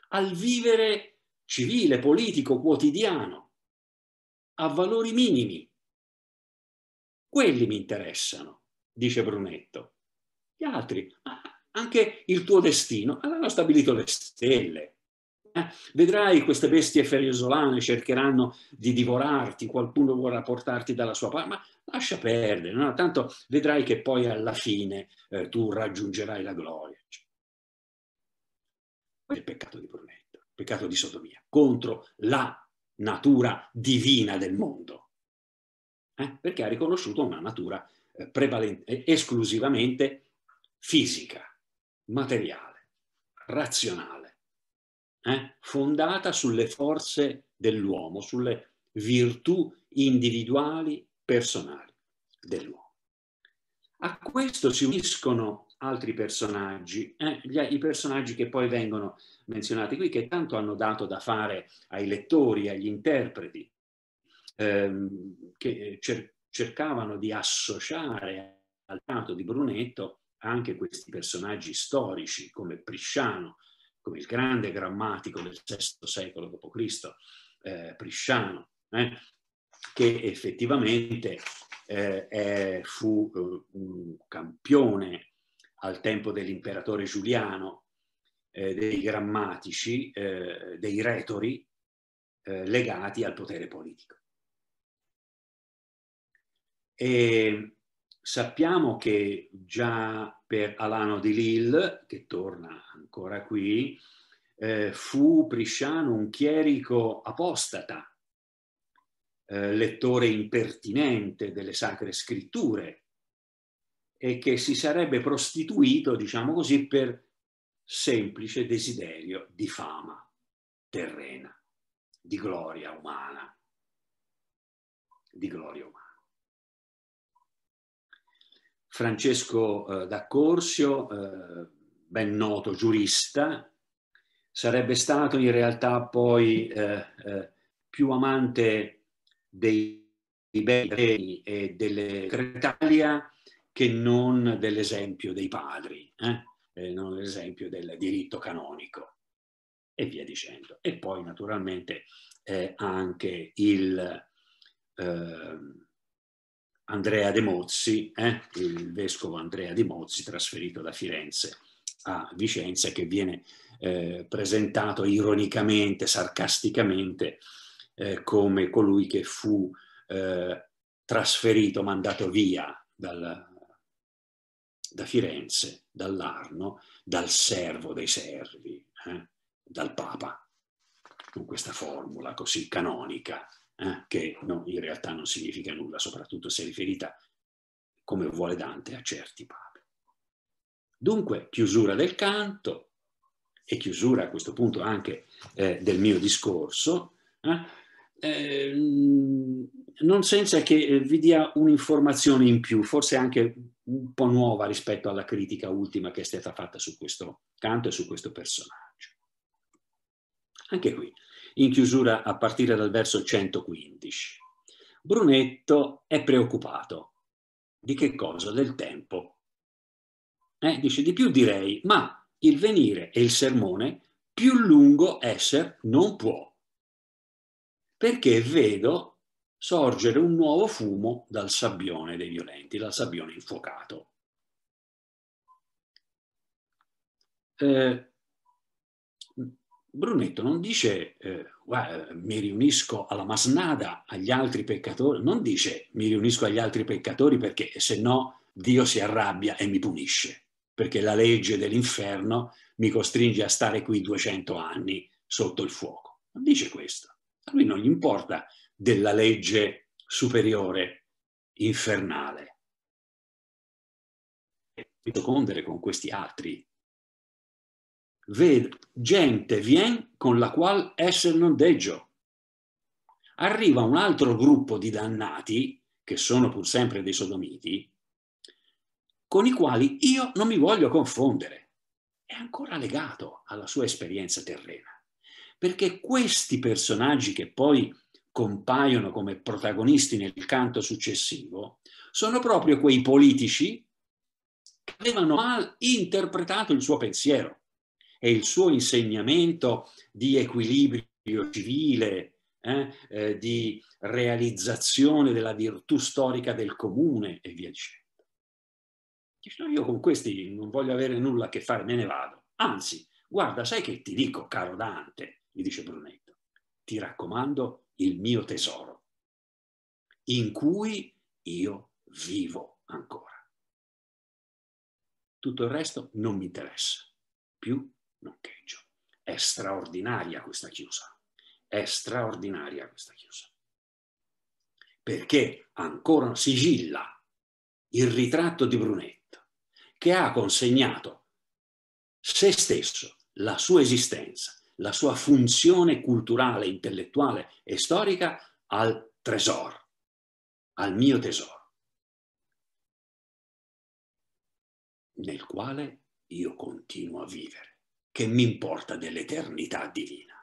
al vivere civile, politico, quotidiano, a valori minimi, quelli mi interessano, dice Brunetto. Gli altri, ah, anche il tuo destino, aveva ah, stabilito le stelle. Eh, vedrai queste bestie feriosolane cercheranno di divorarti, qualcuno vorrà portarti dalla sua parte, ma lascia perdere, no? tanto vedrai che poi alla fine eh, tu raggiungerai la gloria. Questo il peccato di Brunetto, il peccato di sodomia, contro la natura divina del mondo eh? perché ha riconosciuto una natura eh, eh, esclusivamente fisica, materiale, razionale, eh? fondata sulle forze dell'uomo, sulle virtù individuali, personali dell'uomo. A questo si uniscono altri personaggi, eh? Gli, i personaggi che poi vengono menzionati qui, che tanto hanno dato da fare ai lettori, agli interpreti ehm, che eh, cer cercavano di associare al teatro di Brunetto anche questi personaggi storici come Prisciano, come il grande grammatico del VI secolo d.C., eh, Prisciano, eh, che effettivamente eh, fu eh, un campione al tempo dell'imperatore Giuliano, eh, dei grammatici, dei retori legati al potere politico. E sappiamo che già per Alano di Lille, che torna ancora qui, eh, fu Prisciano un chierico apostata, eh, lettore impertinente delle sacre scritture e che si sarebbe prostituito, diciamo così, per semplice desiderio di fama terrena, di gloria umana, di gloria umana. Francesco eh, D'Accorsio, eh, ben noto giurista, sarebbe stato in realtà poi eh, eh più amante dei, dei beni e delle Cretalia che non dell'esempio dei padri, eh, non l'esempio del diritto canonico e via dicendo. E poi naturalmente eh, anche il Andrea De Mozzi, eh, il vescovo Andrea De Mozzi trasferito da Firenze a Vicenza che viene eh, presentato ironicamente, sarcasticamente eh, come colui che fu eh, trasferito, mandato via dal, da Firenze, dall'Arno, dal servo dei servi, eh, dal Papa, con questa formula così canonica eh, che no, in realtà non significa nulla, soprattutto se riferita, come vuole Dante, a certi papi. Dunque, chiusura del canto e chiusura a questo punto anche eh, del mio discorso, eh, ehm, non senza che eh, vi dia un'informazione in più, forse anche un po' nuova rispetto alla critica ultima che è stata fatta su questo canto e su questo personaggio. Anche qui, in chiusura a partire dal verso 115. Brunetto è preoccupato. Di che cosa? Del tempo. Eh, dice di più direi, ma il venire e il sermone più lungo esser non può, perché vedo sorgere un nuovo fumo dal sabbione dei violenti, dal sabbione infuocato. Eh, Brunetto non dice eh, guarda, mi riunisco alla masnada, agli altri peccatori, non dice mi riunisco agli altri peccatori perché se no Dio si arrabbia e mi punisce, perché la legge dell'inferno mi costringe a stare qui 200 anni sotto il fuoco. Non dice questo. A lui non gli importa della legge superiore infernale. Deve Condere con questi altri ved- gente vien con la qual esser non deggio. Arriva un altro gruppo di dannati, che sono pur sempre dei sodomiti, con i quali io non mi voglio confondere. È ancora legato alla sua esperienza terrena. Perché questi personaggi che poi compaiono come protagonisti nel canto successivo sono proprio quei politici che avevano mal interpretato il suo pensiero e il suo insegnamento di equilibrio civile, eh, eh, di realizzazione della virtù storica del comune e via dicendo. Dice, io con questi non voglio avere nulla a che fare, me ne vado. Anzi, guarda, sai che ti dico, caro Dante, gli dice Brunetto, ti raccomando il mio tesoro, in cui io vivo ancora. Tutto il resto non mi interessa più noccheggio. È straordinaria questa chiusa, è straordinaria questa chiusa, perché ancora sigilla il ritratto di Brunetto, che ha consegnato se stesso, la sua esistenza, la sua funzione culturale, intellettuale e storica al tesoro, al mio tesoro, nel quale io continuo a vivere che mi importa dell'eternità divina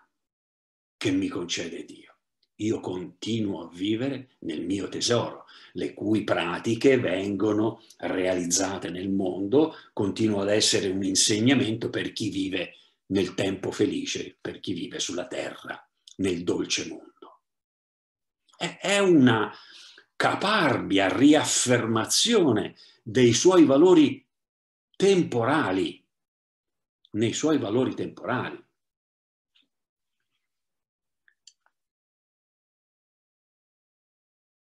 che mi concede Dio. Io continuo a vivere nel mio tesoro, le cui pratiche vengono realizzate nel mondo, continuo ad essere un insegnamento per chi vive nel tempo felice, per chi vive sulla terra, nel dolce mondo. È una caparbia riaffermazione dei suoi valori temporali nei suoi valori temporali.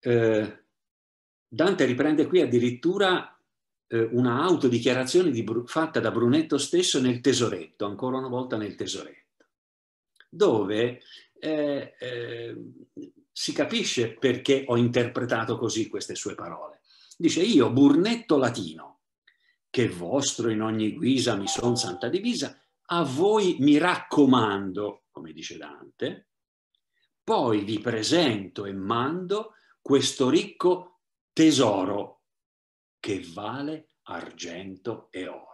Eh, Dante riprende qui addirittura eh, una autodichiarazione di, fatta da Brunetto stesso nel tesoretto, ancora una volta nel tesoretto, dove eh, eh si capisce perché ho interpretato così queste sue parole. Dice io, Brunetto latino, che vostro in ogni guisa mi son santa divisa, a voi mi raccomando, come dice Dante, poi vi presento e mando questo ricco tesoro che vale argento e oro.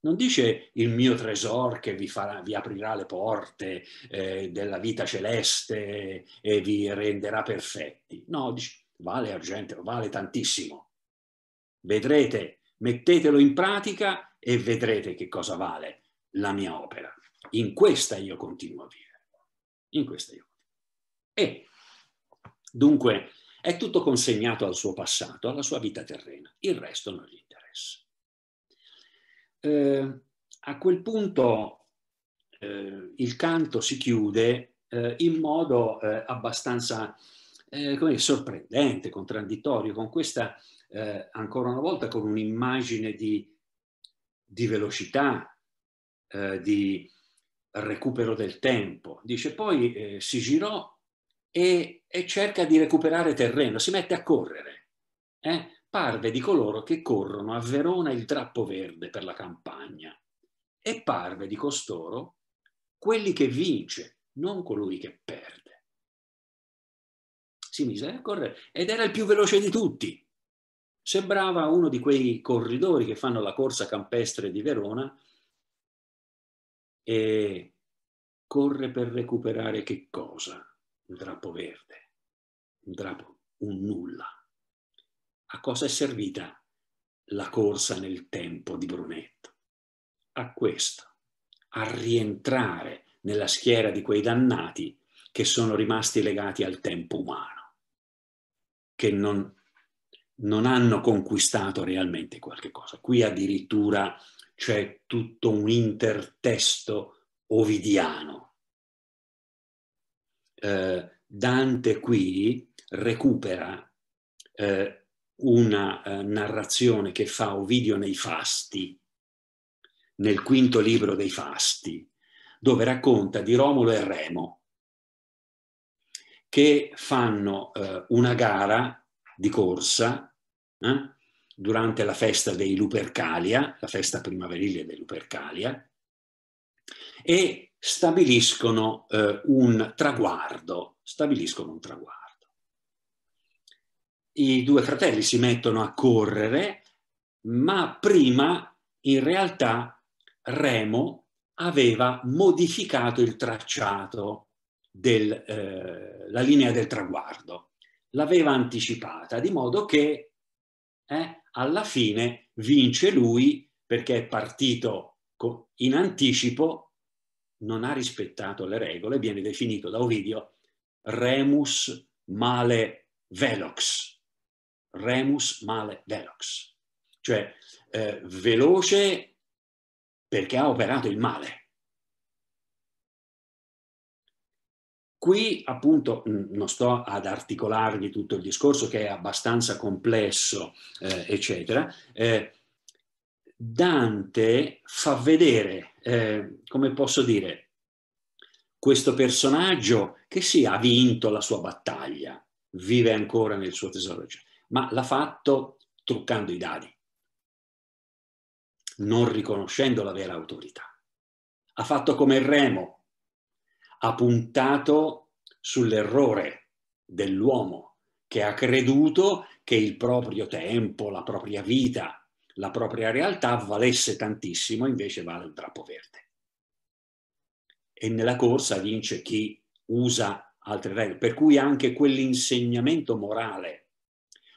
Non dice il mio tesoro che vi, farà, vi, aprirà le porte eh, della vita celeste e vi renderà perfetti. No, dice vale argento, vale tantissimo. Vedrete Mettetelo in pratica e vedrete che cosa vale la mia opera. In questa io continuo a vivere. In questa io. E dunque è tutto consegnato al suo passato, alla sua vita terrena. Il resto non gli interessa. Eh, a quel punto eh, il canto si chiude eh, in modo eh, abbastanza eh, sorprendente, contraddittorio, con questa eh, ancora una volta con un'immagine di, di velocità, eh, di recupero del tempo. Dice poi eh, si girò e, e, cerca di recuperare terreno, si mette a correre. Eh. Parve di coloro che corrono a Verona il drappo verde per la campagna e parve di costoro quelli che vince, non colui che perde. Si mise a correre ed era il più veloce di tutti sembrava uno di quei corridori che fanno la corsa campestre di Verona e corre per recuperare che cosa? Un drappo verde, un drappo, un nulla. A cosa è servita la corsa nel tempo di Brunetto? A questo, a rientrare nella schiera di quei dannati che sono rimasti legati al tempo umano, che non non hanno conquistato realmente qualche cosa. Qui addirittura c'è tutto un intertesto ovidiano. Eh, Dante qui recupera eh, una eh, narrazione che fa Ovidio nei Fasti, nel quinto libro dei Fasti, dove racconta di Romolo e Remo che fanno eh, una gara di corsa eh, durante la festa dei Lupercalia, la festa primaverile dei Lupercalia, e stabiliscono eh, un traguardo, stabiliscono un traguardo. I due fratelli si mettono a correre, ma prima in realtà Remo aveva modificato il tracciato della eh, linea del traguardo l'aveva anticipata, di modo che eh, alla fine vince lui perché è partito in anticipo, non ha rispettato le regole, viene definito da Ovidio remus male velox, remus male velox, cioè eh, veloce perché ha operato il male. Qui appunto non sto ad articolarvi tutto il discorso che è abbastanza complesso, eh, eccetera. Eh, Dante fa vedere, eh, come posso dire, questo personaggio che sì, ha vinto la sua battaglia, vive ancora nel suo tesoro, ma l'ha fatto truccando i dadi, non riconoscendo la vera autorità. Ha fatto come remo, ha puntato sull'errore dell'uomo che ha creduto che il proprio tempo, la propria vita, la propria realtà valesse tantissimo, invece vale un drappo verde. E nella corsa vince chi usa altre regole, per cui anche quell'insegnamento morale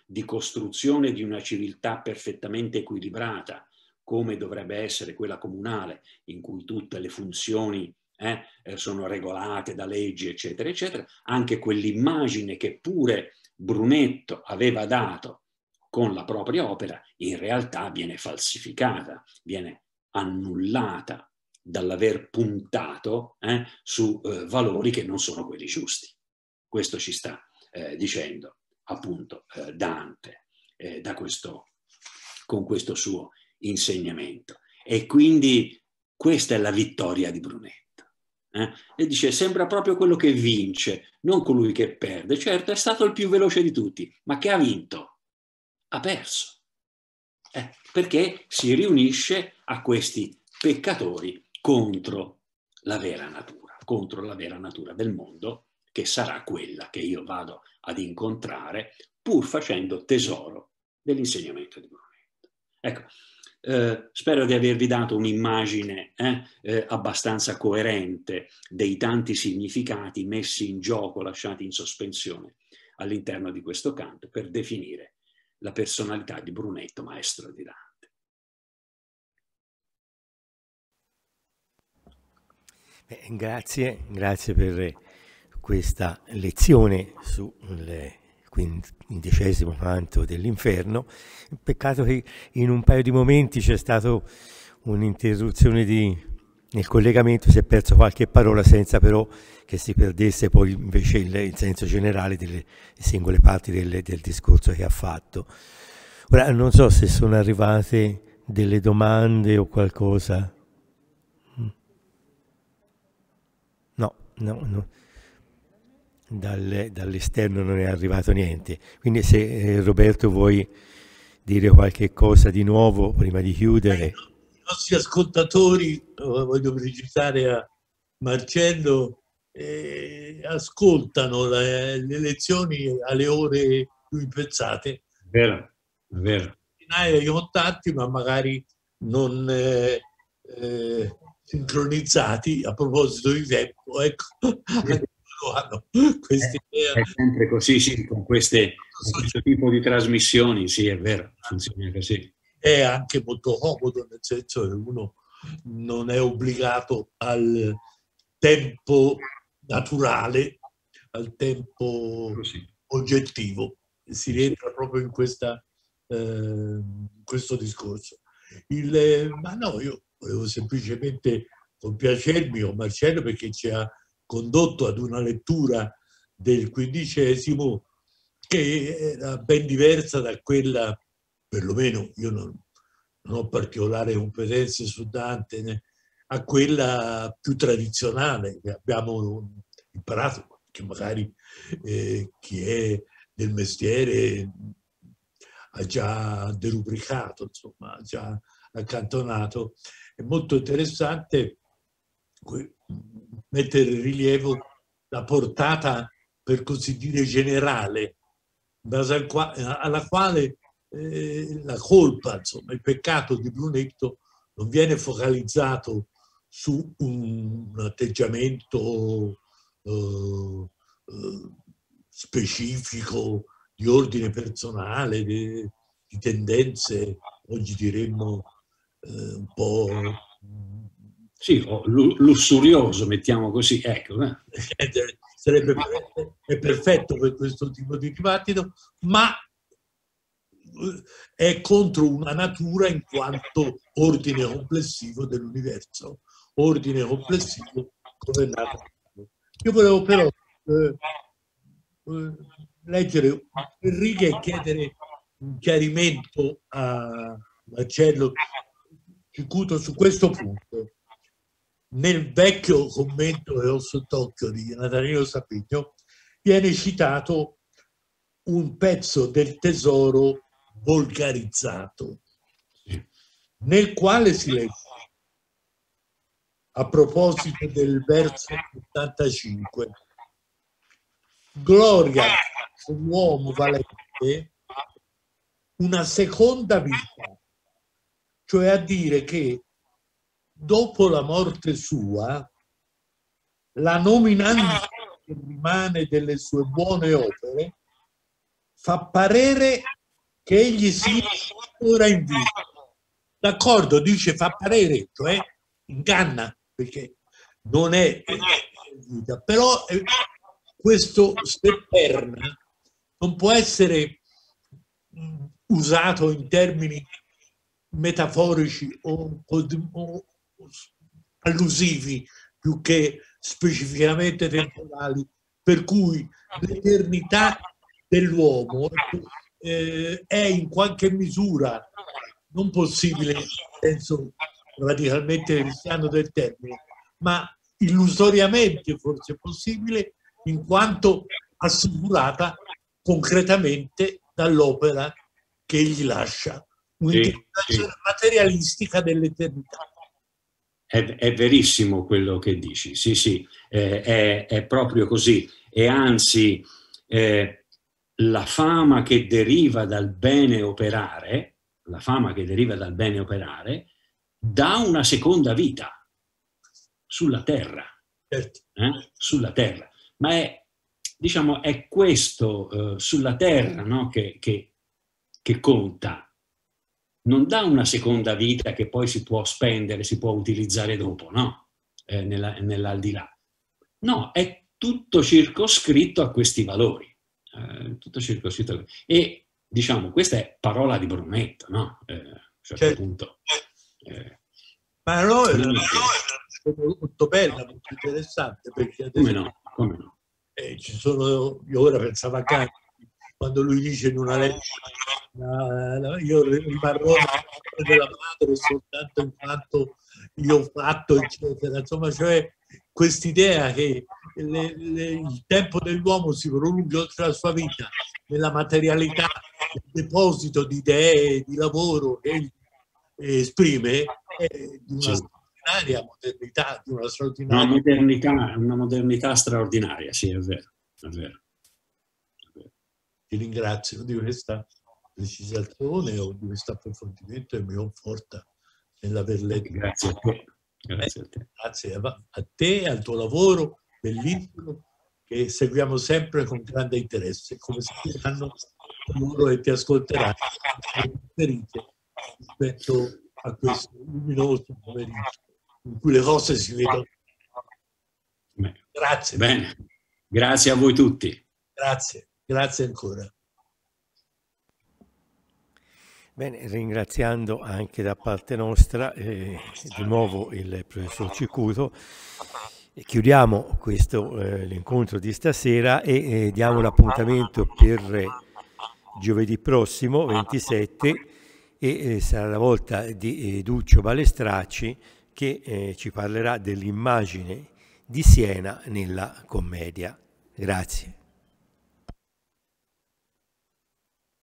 di costruzione di una civiltà perfettamente equilibrata, come dovrebbe essere quella comunale, in cui tutte le funzioni eh, eh, sono regolate da leggi, eccetera, eccetera, anche quell'immagine che pure Brunetto aveva dato con la propria opera, in realtà viene falsificata, viene annullata dall'aver puntato eh, su eh, valori che non sono quelli giusti. Questo ci sta eh, dicendo appunto eh, Dante da questo, con questo suo insegnamento. E quindi questa è la vittoria di Brunetto. Eh? E dice, sembra proprio quello che vince, non colui che perde. Certo, è stato il più veloce di tutti, ma che ha vinto? Ha perso. Eh, perché si riunisce a questi peccatori contro la vera natura, contro la vera natura del mondo, che sarà quella che io vado ad incontrare pur facendo tesoro dell'insegnamento di Brunetto. Ecco, eh, spero di avervi dato un'immagine eh, eh, abbastanza coerente dei tanti significati messi in gioco, lasciati in sospensione all'interno di questo canto per definire la personalità di Brunetto, maestro di Dante. grazie, grazie per questa lezione sulle quindicesimo canto dell'inferno. Peccato che in un paio di momenti c'è stata un'interruzione di, nel collegamento, si è perso qualche parola senza però che si perdesse poi invece il, il senso generale delle singole parti del, del discorso che ha fatto. Ora non so se sono arrivate delle domande o qualcosa. Mm. No, no, no dal, dall'esterno non è arrivato niente. Quindi se eh, Roberto vuoi dire qualche cosa di nuovo prima di chiudere. I nostri ascoltatori, eh, voglio precisare a Marcello, eh, ascoltano la, le lezioni alle ore più impensate. Vero, vero. Centinaia di contatti, ma magari non eh, eh, sincronizzati a proposito di tempo. Ecco hanno questa idea. È sempre così, sì, con queste, questo tipo di trasmissioni, sì, è vero, funziona così. È anche molto comodo, nel senso che uno non è obbligato al tempo naturale, al tempo così. oggettivo. Si rientra proprio in questa, eh, questo discorso. Il, ma no, io volevo semplicemente compiacermi o Marcello perché ci ha condotto ad una lettura del quindicesimo che era ben diversa da quella, perlomeno io non, non ho particolare competenze su Dante, né, a quella più tradizionale che abbiamo imparato, che magari eh, chi è del mestiere ha già derubricato, insomma, ha già accantonato. È molto interessante mettere in rilievo la portata, per così dire, generale, in base alla quale eh, la colpa, insomma, il peccato di Brunetto non viene focalizzato su un atteggiamento eh, eh specifico di ordine personale, di, di tendenze, oggi diremmo eh, un po' Sì, lussurioso, mettiamo così, ecco. Eh. Sarebbe perfetto per questo tipo di dibattito, ma eh, è contro una natura in quanto ordine complessivo dell'universo, ordine complessivo come nato. Io volevo però eh, eh leggere per righe e chiedere un chiarimento a Marcello Cicuto su questo punto nel vecchio commento che ho sott'occhio di Natalino Sapigno viene citato un pezzo del tesoro volgarizzato, nel quale si legge, a proposito del verso 85, Gloria all'uomo valente una seconda vita, cioè a dire che dopo la morte sua, la nominanza che rimane delle sue buone opere fa parere che egli sia ancora in vita. D'accordo, dice fa parere, cioè inganna, perché non è in vita. Però eh, questo seperna non può essere mm, usato in termini metaforici o, o, allusivi più che specificamente temporali, per cui l'eternità dell'uomo eh, è in qualche misura non possibile nel senso radicalmente cristiano del termine, ma illusoriamente forse possibile in quanto assicurata concretamente dall'opera che egli lascia, un'interpretazione sì, sì. materialistica dell'eternità è, è, verissimo quello che dici, sì, sì, eh, è, è, proprio così. E anzi, eh, la fama che deriva dal bene operare, la fama che deriva dal bene operare, dà una seconda vita sulla terra. Certo. Eh? Sulla terra. Ma è, diciamo, è questo eh, sulla terra no? che, che, che conta non dà una seconda vita che poi si può spendere, si può utilizzare dopo, no? Eh, nella, nell'aldilà. No, è tutto circoscritto a questi valori. Eh, tutto circoscritto. E diciamo, questa è parola di Brunetto, no? Eh, un certo, certo. punto. Certo. eh, Ma allora, no, è molto bella, molto interessante, perché adesso... Come no, come no. Eh, ci sono, io ora pensavo a Kant, quando lui dice in una lettera eh, io rimarrò della madre soltanto in quanto io ho fatto eccetera insomma cioè quest'idea che le, le, il tempo dell'uomo si prolunga oltre la sua vita nella materialità il deposito di idee di lavoro che esprime è di una straordinaria modernità di una straordinaria una modernità, una modernità straordinaria sì è vero, è vero. Ti ringrazio di questa precisazione o di questo approfondimento e mi conforta nell'aver letto. Grazie a te. Grazie a te. Grazie a te, al tuo lavoro bellissimo che seguiamo sempre con grande interesse, come sanno loro e ti ascolteranno rispetto a questo luminoso pomeriggio in cui le cose si vedono. Grazie. Bene. Grazie a voi tutti. Grazie. Grazie ancora. Bene, ringraziando anche da parte nostra eh, di nuovo il professor Cicuto, chiudiamo questo, eh, l'incontro di stasera e eh, diamo l'appuntamento per giovedì prossimo 27 e eh, sarà la volta di eh, Duccio Balestracci che eh, ci parlerà dell'immagine di Siena nella commedia. Grazie.